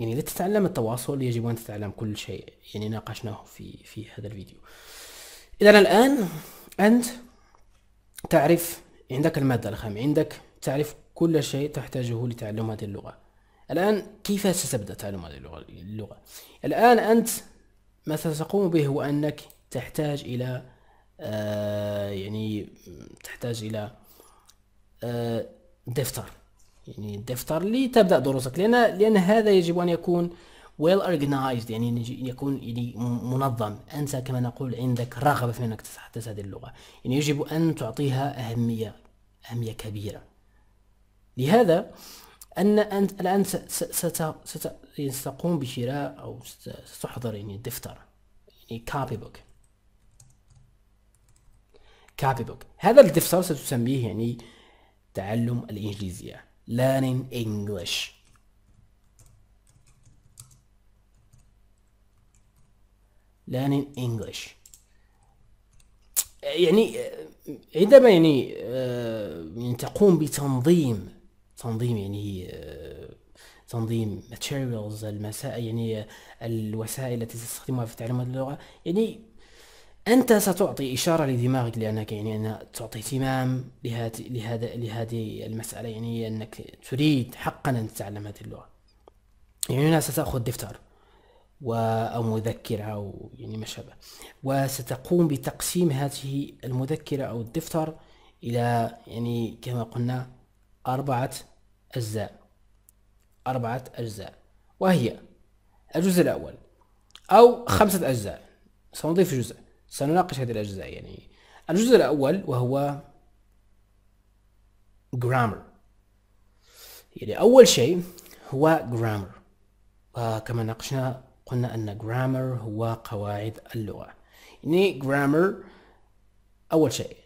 يعني لتتعلم التواصل يجب أن تتعلم كل شيء يعني ناقشناه في في هذا الفيديو إذا الآن أنت تعرف عندك المادة الخام عندك تعرف كل شيء تحتاجه لتعلم هذه اللغة الآن كيف ستبدأ تعلم هذه اللغة؟ الآن أنت ما ستقوم به هو أنك تحتاج إلى آه يعني تحتاج إلى آه دفتر يعني دفتر لتبدأ دروسك لأن لأن هذا يجب أن يكون well organized يعني يكون يعني منظم أنت كما نقول عندك رغبة في أنك تتحدث هذه اللغة يعني يجب أن تعطيها أهمية أهمية كبيرة لهذا ان انت الان يعني ستقوم بشراء او ستحضر يعني دفتر يعني كابي بوك كابي بوك هذا الدفتر ستسميه يعني تعلم الانجليزيه learning English learning English يعني عندما يعني, آه، يعني تقوم بتنظيم تنظيم يعني تنظيم materials المسائل يعني الوسائل التي تستخدمها في تعلم هذه اللغة يعني أنت ستعطي إشارة لدماغك لأنك يعني أن تعطي اهتمام لهذه لهذا لهذه المسألة يعني أنك تريد حقا أن تتعلم هذه اللغة يعني هنا ستأخذ دفتر و أو مذكرة أو يعني ما شابه وستقوم بتقسيم هذه المذكرة أو الدفتر إلى يعني كما قلنا أربعة أجزاء أربعة أجزاء وهي الجزء الأول أو خمسة أجزاء سنضيف جزء سنناقش هذه الأجزاء يعني الجزء الأول وهو grammar يعني أول شيء هو grammar وكما ناقشنا قلنا أن grammar هو قواعد اللغة يعني grammar أول شيء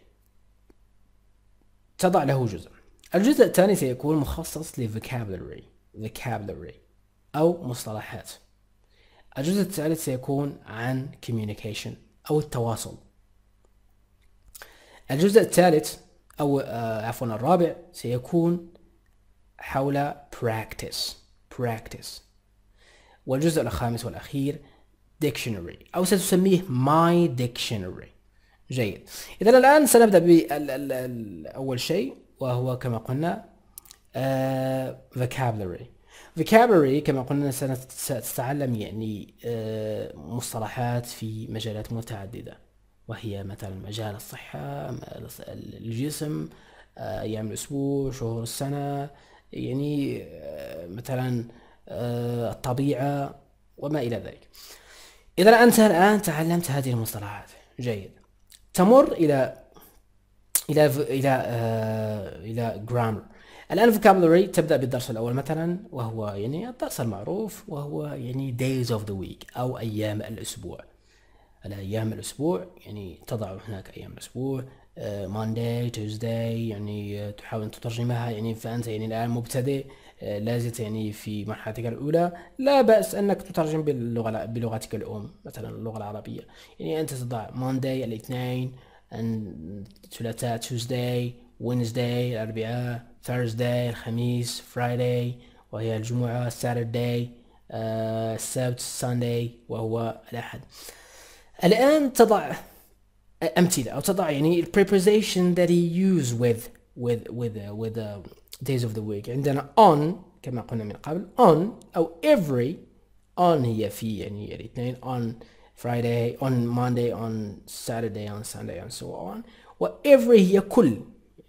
تضع له جزء الجزء الثاني سيكون مخصص لفوكابلري vocabulary أو مصطلحات الجزء الثالث سيكون عن communication أو التواصل الجزء الثالث أو آه، عفوا الرابع سيكون حول practice practice والجزء الخامس والأخير dictionary أو ستسميه my dictionary جيد إذا الآن سنبدأ بأول شيء وهو كما قلنا آه، vocabulary vocabulary كما قلنا ستتعلم يعني آه، مصطلحات في مجالات متعددة وهي مثلا مجال الصحة الجسم آه، أيام الأسبوع شهور السنة يعني مثلا الطبيعة وما إلى ذلك إذا أنت الآن تعلمت هذه المصطلحات جيد تمر إلى الى الى آه، الى جرامر الان فوكابلري تبدا بالدرس الاول مثلا وهو يعني الدرس المعروف وهو يعني days of the week او ايام الاسبوع الايام الاسبوع يعني تضع هناك ايام الاسبوع مانداي آه، تيوزداي يعني تحاول ان تترجمها يعني فانت يعني الان مبتدئ آه، لازلت يعني في مرحلتك الاولى لا باس انك تترجم باللغه بلغتك الام مثلا اللغه العربيه يعني انت تضع مانداي الاثنين ثلاثاء Tuesday Wednesday الأربعاء Thursday الخميس Friday وهي الجمعة Saturday السبت Sunday وهو الأحد الآن تضع أمثلة أو تضع يعني preposition that he use with with with uh, with uh, days of the week عندنا on كما قلنا من قبل on أو every on هي في يعني الاثنين on Friday, on Monday, on Saturday, on Sunday, and so on. وevery هي كل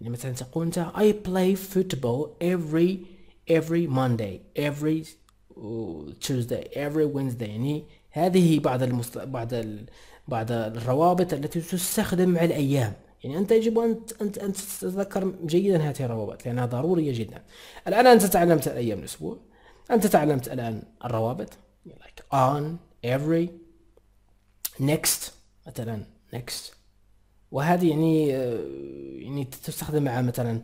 يعني مثلا تقول أنت I play football every every Monday, every Tuesday, every Wednesday. يعني هذه بعض المست... بعض ال... بعض الروابط التي تستخدم مع الأيام. يعني أنت يجب أن أن أن تتذكر جيدا هذه الروابط لأنها ضرورية جدا. الآن أنت تعلمت الأيام الأسبوع. أنت تعلمت الآن الروابط like on, every, نيكست مثلا نيكست وهذه يعني آه، يعني تستخدم مع مثلا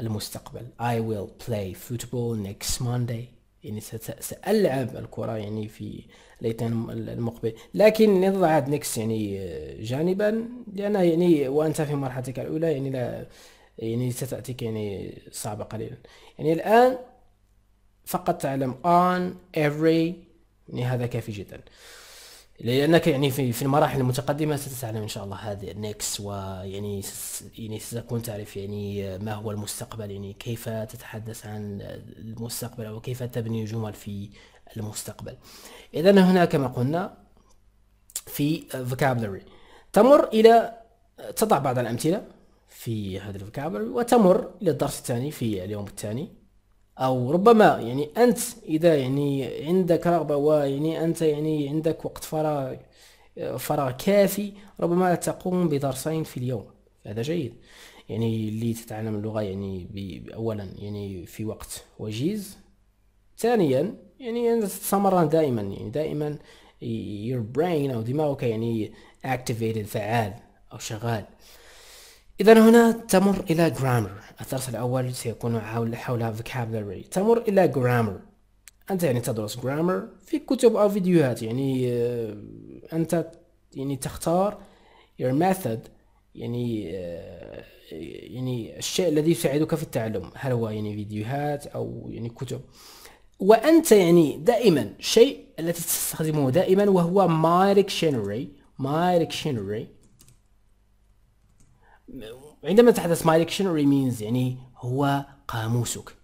المستقبل I will play football next Monday يعني سألعب الكرة يعني في الأيتام المقبل لكن نضع هذا نيكس يعني آه، جانبا لأن يعني وأنت في مرحلتك الأولى يعني لا يعني ستأتيك يعني صعبة قليلا يعني الآن فقط تعلم on every يعني هذا كافي جدا لانك يعني في في المراحل المتقدمه ستتعلم ان شاء الله هذه نيكس ويعني يعني ستكون تعرف يعني ما هو المستقبل يعني كيف تتحدث عن المستقبل او كيف تبني جمل في المستقبل اذا هنا كما قلنا في vocabulary تمر الى تضع بعض الامثله في هذا الفوكابلري وتمر للدرس الثاني في اليوم الثاني او ربما يعني انت اذا يعني عندك رغبه ويعني انت يعني عندك وقت فراغ فراغ كافي ربما تقوم بدرسين في اليوم هذا جيد يعني اللي تتعلم اللغه يعني اولا يعني في وقت وجيز ثانيا يعني تتمرن دائما يعني دائما your brain او دماغك يعني activated فعال او شغال إذا هنا تمر إلى grammar الدرس الأول سيكون حول حول vocabulary تمر إلى grammar أنت يعني تدرس grammar في كتب أو فيديوهات يعني آه، أنت يعني تختار your method يعني آه، يعني الشيء الذي يساعدك في التعلم هل هو يعني فيديوهات أو يعني كتب وأنت يعني دائما شيء التي تستخدمه دائما وهو my dictionary my dictionary عندما تحدث ماي ديكشنري means يعني هو قاموسك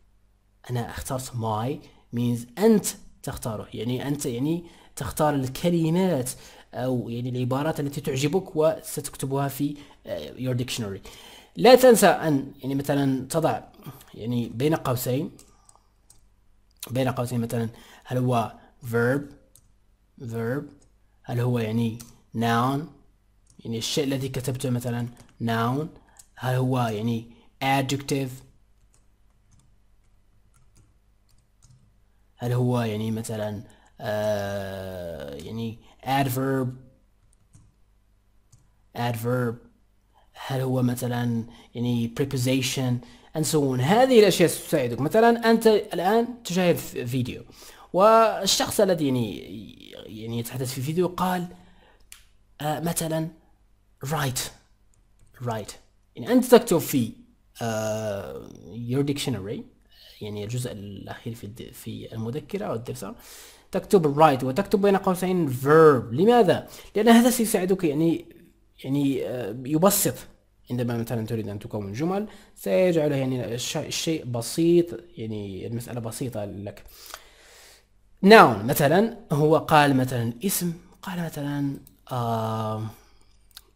انا اخترت ماي means انت تختاره يعني انت يعني تختار الكلمات او يعني العبارات التي تعجبك وستكتبها في آه، your dictionary لا تنسى ان يعني مثلا تضع يعني بين قوسين بين قوسين مثلا هل هو verb verb هل هو يعني noun يعني الشيء الذي كتبته مثلا noun هل هو يعني adjective هل هو يعني مثلا آه يعني adverb adverb هل هو مثلا يعني preposition and so on هذه الأشياء ستساعدك مثلا أنت الآن تشاهد فيديو والشخص الذي يعني يعني يتحدث في فيديو قال آه مثلا write write يعني أنت تكتب في آه، your dictionary يعني الجزء الأخير في في المذكرة أو الدفتر تكتب write وتكتب بين قوسين verb لماذا؟ لأن هذا سيساعدك يعني يعني آه، يبسط عندما مثلا تريد أن تكون جمل سيجعل يعني الشيء بسيط يعني المسألة بسيطة لك noun مثلا هو قال مثلا اسم قال مثلا uh,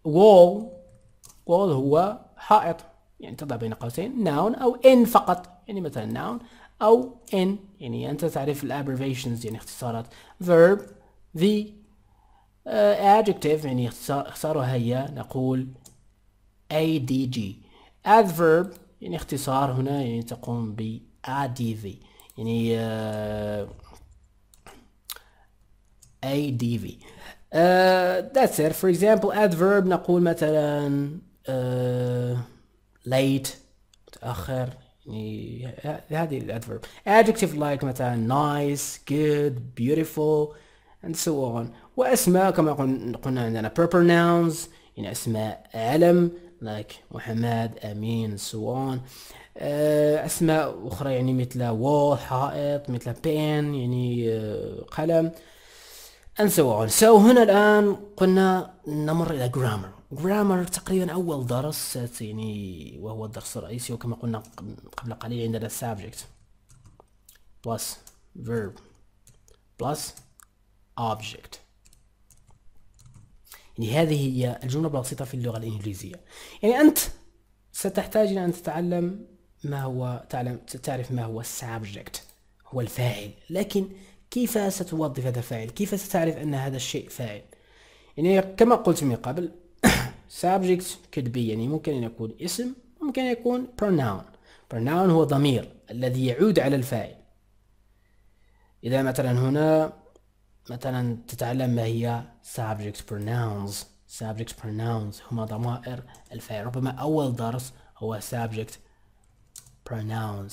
wall بول هو حائط يعني تضع بين قوسين noun أو in فقط يعني مثلا noun أو in يعني أنت تعرف الابريفيشنز يعني اختصارات verb the uh, adjective يعني اختصارها هي نقول adg adverb يعني اختصار هنا يعني تقوم ب adv يعني uh, آه، adv uh, آه، that's it for example adverb نقول مثلا آه، late متاخر يعني هذه الادفيرب adjective like مثلا nice good beautiful and so on واسماء كما قلنا عندنا nouns يعني اسماء علم like محمد امين so on آه، اسماء اخرى يعني مثل wall حائط مثل pen يعني آه، قلم and so on so هنا الان قلنا نمر الى grammar جرامر تقريبا أول درس يعني وهو الدرس الرئيسي وكما قلنا قبل قليل عندنا subject plus verb plus object يعني هذه هي الجملة البسيطة في اللغة الإنجليزية يعني أنت ستحتاج إلى أن تتعلم ما هو تعلم تعرف ما هو السبجكت هو الفاعل لكن كيف ستوظف هذا الفاعل كيف ستعرف أن هذا الشيء فاعل يعني كما قلت من قبل subject could be يعني ممكن أن يكون اسم ممكن أن يكون pronoun pronoun هو ضمير الذي يعود على الفاعل إذا مثلا هنا مثلا تتعلم ما هي subject pronouns subject pronouns هما ضمائر الفاعل ربما أول درس هو subject pronouns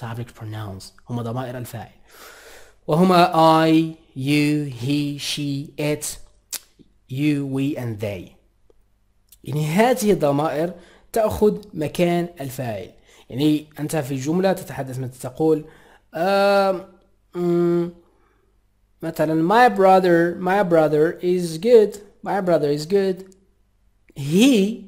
subject pronouns هما ضمائر الفاعل وهما I, you, he, she, it, you, we and they يعني هذه الضمائر تأخذ مكان الفاعل يعني أنت في جملة تتحدث مثل تقول مثلا my brother my brother is good my brother is good he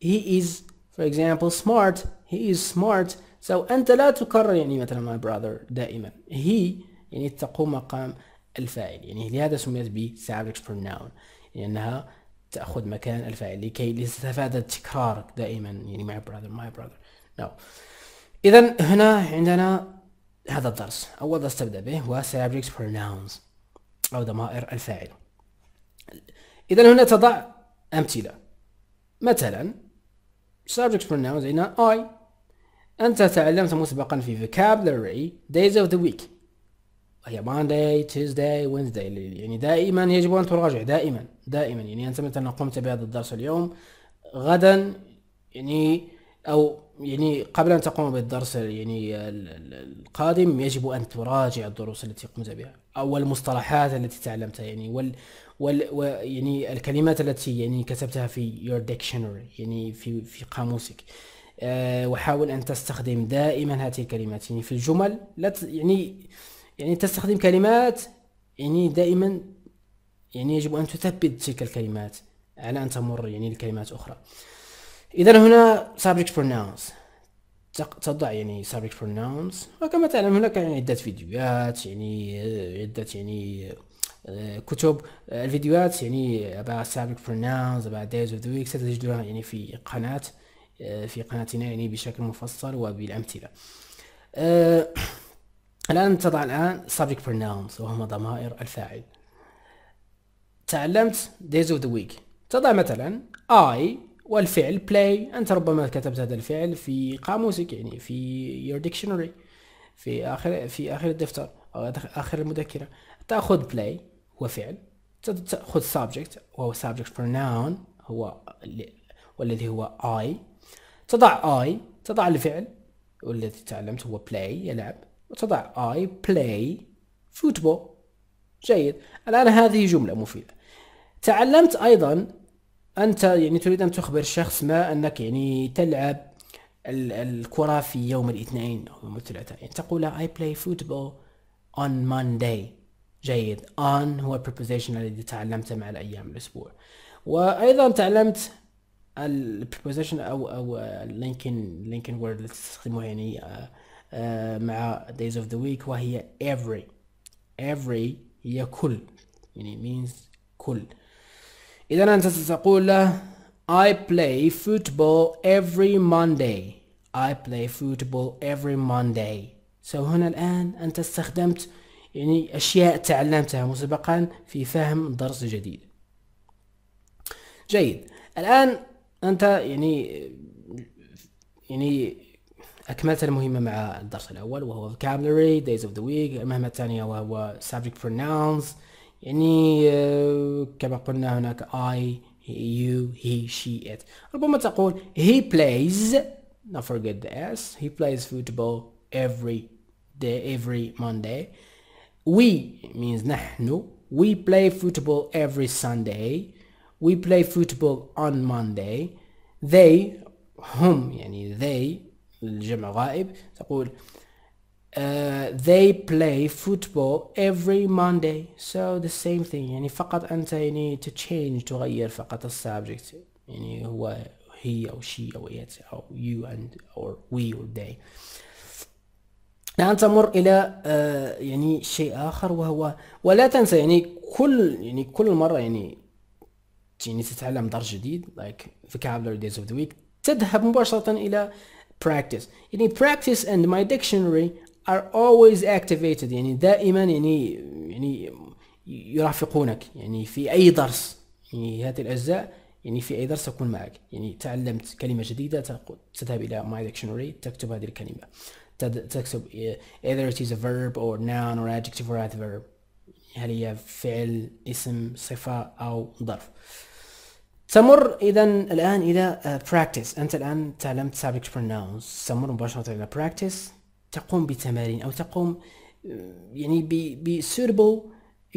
he is for example smart he is smart so أنت لا تكرر يعني مثلا my brother دائما he يعني تقوم مقام الفاعل يعني لهذا سميت ب subject pronoun يعني تأخذ مكان الفاعل لكي ليستفاد التكرار دائما يعني my brother my brother no إذا هنا عندنا هذا الدرس أول درس تبدأ به هو subject pronouns أو ضمائر الفاعل إذا هنا تضع أمثلة مثلا subject pronouns هنا I أنت تعلمت مسبقا في vocabulary days of the week هي مانداي تيزداي وينزداي يعني دائما يجب ان تراجع دائما دائما يعني انت مثلا قمت بهذا الدرس اليوم غدا يعني او يعني قبل ان تقوم بالدرس يعني القادم يجب ان تراجع الدروس التي قمت بها او المصطلحات التي تعلمتها يعني وال وال يعني الكلمات التي يعني كتبتها في your dictionary يعني في في قاموسك أه وحاول ان تستخدم دائما هذه الكلمات يعني في الجمل لا يعني يعني تستخدم كلمات يعني دائما يعني يجب أن تثبت تلك الكلمات على أن تمر يعني لكلمات أخرى إذا هنا subject pronouns تضع يعني subject pronouns وكما تعلم هناك يعني عدة فيديوهات يعني عدة يعني آه، كتب الفيديوهات يعني about subject pronouns about days of the week ستجدها يعني في قناة آه، في قناتنا يعني بشكل مفصل وبالأمثلة آه، الآن تضع الآن subject pronouns وهما ضمائر الفاعل تعلمت days of the week تضع مثلا I والفعل play أنت ربما كتبت هذا الفعل في قاموسك يعني في your dictionary في آخر في آخر الدفتر أو آخر المذكرة تأخذ play هو فعل تأخذ subject وهو subject pronoun هو والذي هو I تضع I تضع الفعل والذي تعلمت هو play يلعب وتضع I play football جيد الآن هذه جملة مفيدة تعلمت أيضا أنت يعني تريد أن تخبر شخص ما أنك يعني تلعب الكرة في يوم الاثنين أو يوم الثلاثاء يعني تقول I play football on Monday جيد on هو preposition الذي تعلمته مع الأيام الأسبوع وأيضا تعلمت البريبوزيشن أو أو linking لينكن وورد اللي تستخدمه يعني uh, آه، مع days of the week وهي every every هي كل يعني means كل إذا أنت ستقول له I play football every Monday I play football every Monday so هنا الآن أنت استخدمت يعني أشياء تعلمتها مسبقا في فهم درس جديد جيد الآن أنت يعني يعني أكملت المهمة مع الدرس الأول وهو vocabulary, days of the week المهمة الثانية وهو subject pronouns يعني كما قلنا هناك I, you, he, she, it ربما تقول he plays not forget the S he plays football every day every Monday we means نحن we play football every Sunday we play football on Monday they هم يعني they الجمع غائب تقول uh, they play football every Monday so the same thing يعني فقط أنت يعني to change تغير فقط السابجكت يعني هو he أو she أو it أو you and or we or they الآن تمر إلى uh, يعني شيء آخر وهو ولا تنسى يعني كل يعني كل مرة يعني يعني تتعلم درس جديد like vocabulary days of the week تذهب مباشرة إلى practice يعني practice and my dictionary are always activated يعني دائما يعني يعني يرافقونك يعني في أي درس يعني هذه الأجزاء يعني في أي درس اكون معك يعني تعلمت كلمة جديدة تذهب إلى my dictionary تكتب هذه الكلمة تكتب either it is a verb or noun or adjective or adverb يعني هل هي فعل اسم صفة أو ظرف سمر اذا الان الى براكتس انت الان تعلمت سابجكت بروناونز سمر مباشره الى براكتس تقوم بتمارين او تقوم آه، يعني ب suitable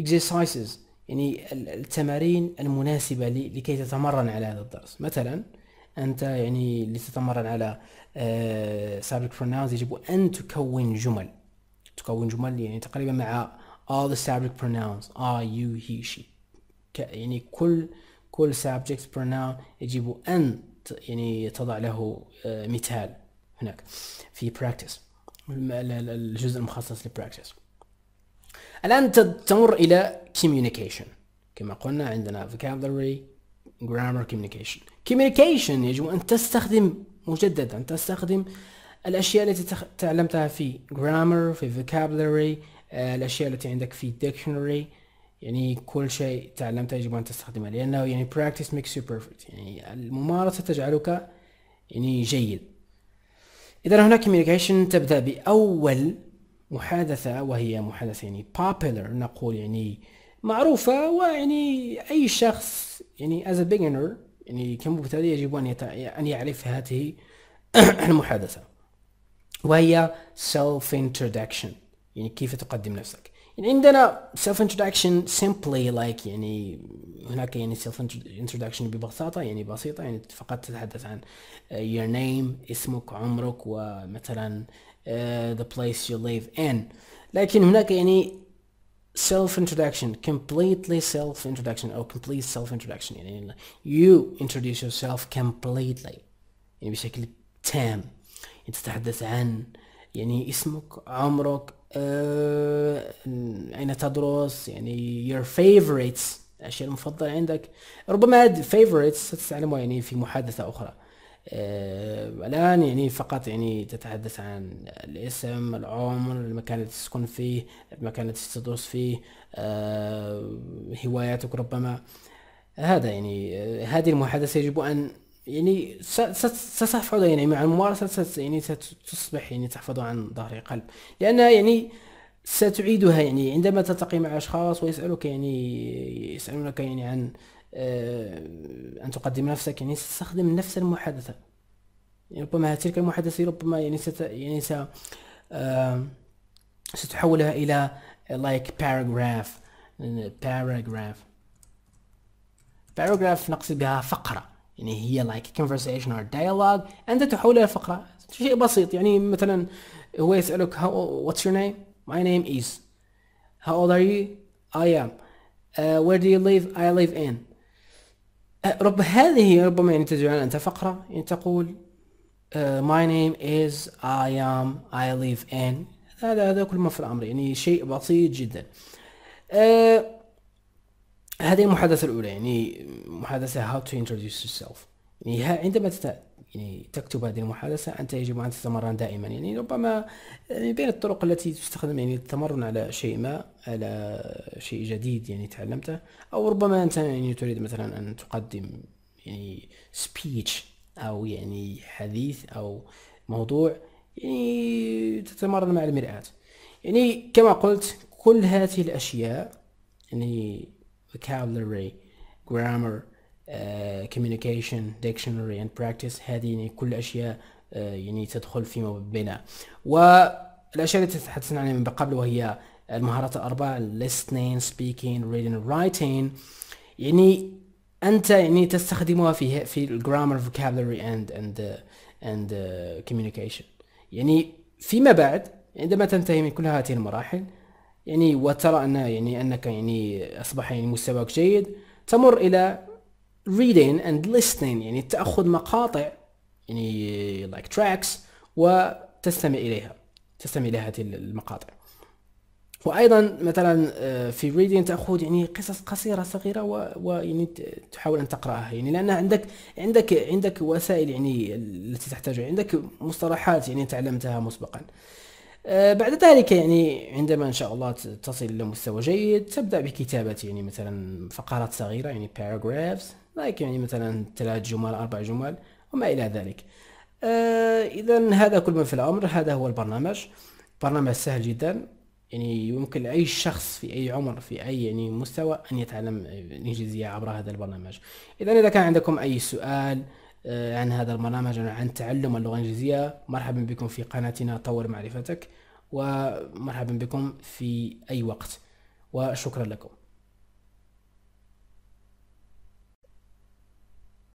exercises يعني التمارين المناسبه لكي تتمرن على هذا الدرس مثلا انت يعني لتتمرن على آه، subject pronouns يجب ان تكون جمل تكون جمل يعني تقريبا مع all the subject pronouns I, you, he, she يعني كل كل subject pronoun يجب أن يعني تضع له آه، مثال هناك في practice الجزء المخصص للبراكتس الآن تمر إلى communication كما قلنا عندنا vocabulary grammar communication communication يجب أن تستخدم مجددا تستخدم الأشياء التي تعلمتها في grammar في vocabulary آه، الأشياء التي عندك في dictionary يعني كل شيء تعلمته يجب ان تستخدمه لانه يعني براكتس makes يو بيرفكت يعني الممارسه تجعلك يعني جيد اذا هناك communication تبدا باول محادثه وهي محادثه يعني popular نقول يعني معروفه ويعني اي شخص يعني as a beginner يعني كمبتدئ يجب ان ان يعرف هذه المحادثه وهي self introduction يعني كيف تقدم نفسك And then uh, self introduction simply like يعني هناك يعني self introduction ببساطة يعني بسيطة يعني فقط تتحدث عن uh, your name اسمك عمرك ومثلا uh, the place you live in لكن هناك يعني self introduction completely self introduction or complete self introduction يعني you introduce yourself completely يعني بشكل تام يعني تتحدث عن يعني اسمك عمرك آه، أين تدرس يعني your favorites الأشياء المفضلة عندك ربما هذه favorites ستستعلمها يعني في محادثة أخرى آه، الآن يعني فقط يعني تتحدث عن الاسم العمر المكان الذي تسكن فيه المكان الذي تدرس فيه آه، هواياتك ربما هذا يعني هذه المحادثة يجب أن يعني ستحفظ يعني مع الممارسة يعني ستصبح يعني تحفظ عن ظهر قلب لأن يعني ستعيدها يعني عندما تلتقي مع أشخاص ويسألك يعني يسألونك يعني عن آه، أن تقدم نفسك يعني ستستخدم نفس المحادثة يعني ربما تلك المحادثة ربما يعني ست يعني س آه، ستحولها إلى like paragraph paragraph paragraph نقصد بها فقرة يعني هي like conversation or dialogue أنت تحولها لفقرة شيء بسيط يعني مثلا هو يسألك how, what's your name my name is how old are you I am uh, where do you live I live in رب هذه ربما يعني تجعل أنت فقرة يعني تقول uh, my name is I am I live in هذا هذا كل ما في الأمر يعني شيء بسيط جدا uh, هذه المحادثة الأولى يعني محادثة how to introduce yourself يعني عندما تت... يعني تكتب هذه المحادثة أنت يجب أن تتمرن دائما يعني ربما يعني بين الطرق التي تستخدم يعني التمرن على شيء ما على شيء جديد يعني تعلمته أو ربما أنت يعني تريد مثلا أن تقدم يعني speech أو يعني حديث أو موضوع يعني تتمرن مع المرآة يعني كما قلت كل هذه الأشياء يعني vocabulary grammar uh, communication dictionary and practice هذه يعني كل أشياء uh, يعني تدخل فيما بينها والأشياء التي تحدثنا عنها من قبل وهي المهارات الاربع listening speaking reading writing يعني أنت يعني تستخدمها في في grammar vocabulary and and uh, and uh, communication يعني فيما بعد عندما تنتهي من كل هذه المراحل يعني وترى أن يعني أنك يعني أصبح يعني مستواك جيد تمر إلى reading and listening يعني تأخذ مقاطع يعني like tracks وتستمع إليها تستمع إلى هذه المقاطع وايضا مثلا آه، في ريدين تاخذ يعني قصص قصيره صغيره ويعني تحاول ان تقراها يعني لان عندك عندك عندك وسائل يعني التي تحتاجها عندك مصطلحات يعني تعلمتها مسبقا آه، بعد ذلك يعني عندما ان شاء الله تصل الى مستوى جيد تبدا بكتابه يعني مثلا فقرات صغيره يعني paragraphs لايك يعني مثلا ثلاث جمل اربع جمل وما الى ذلك آه اذا هذا كل ما في الامر هذا هو البرنامج برنامج سهل جدا يعني يمكن لاي شخص في اي عمر في اي يعني مستوى ان يتعلم الانجليزيه عبر هذا البرنامج اذا اذا كان عندكم اي سؤال آه، عن هذا البرنامج عن تعلم اللغه الانجليزيه مرحبا بكم في قناتنا طور معرفتك ومرحبا بكم في أي وقت وشكرا لكم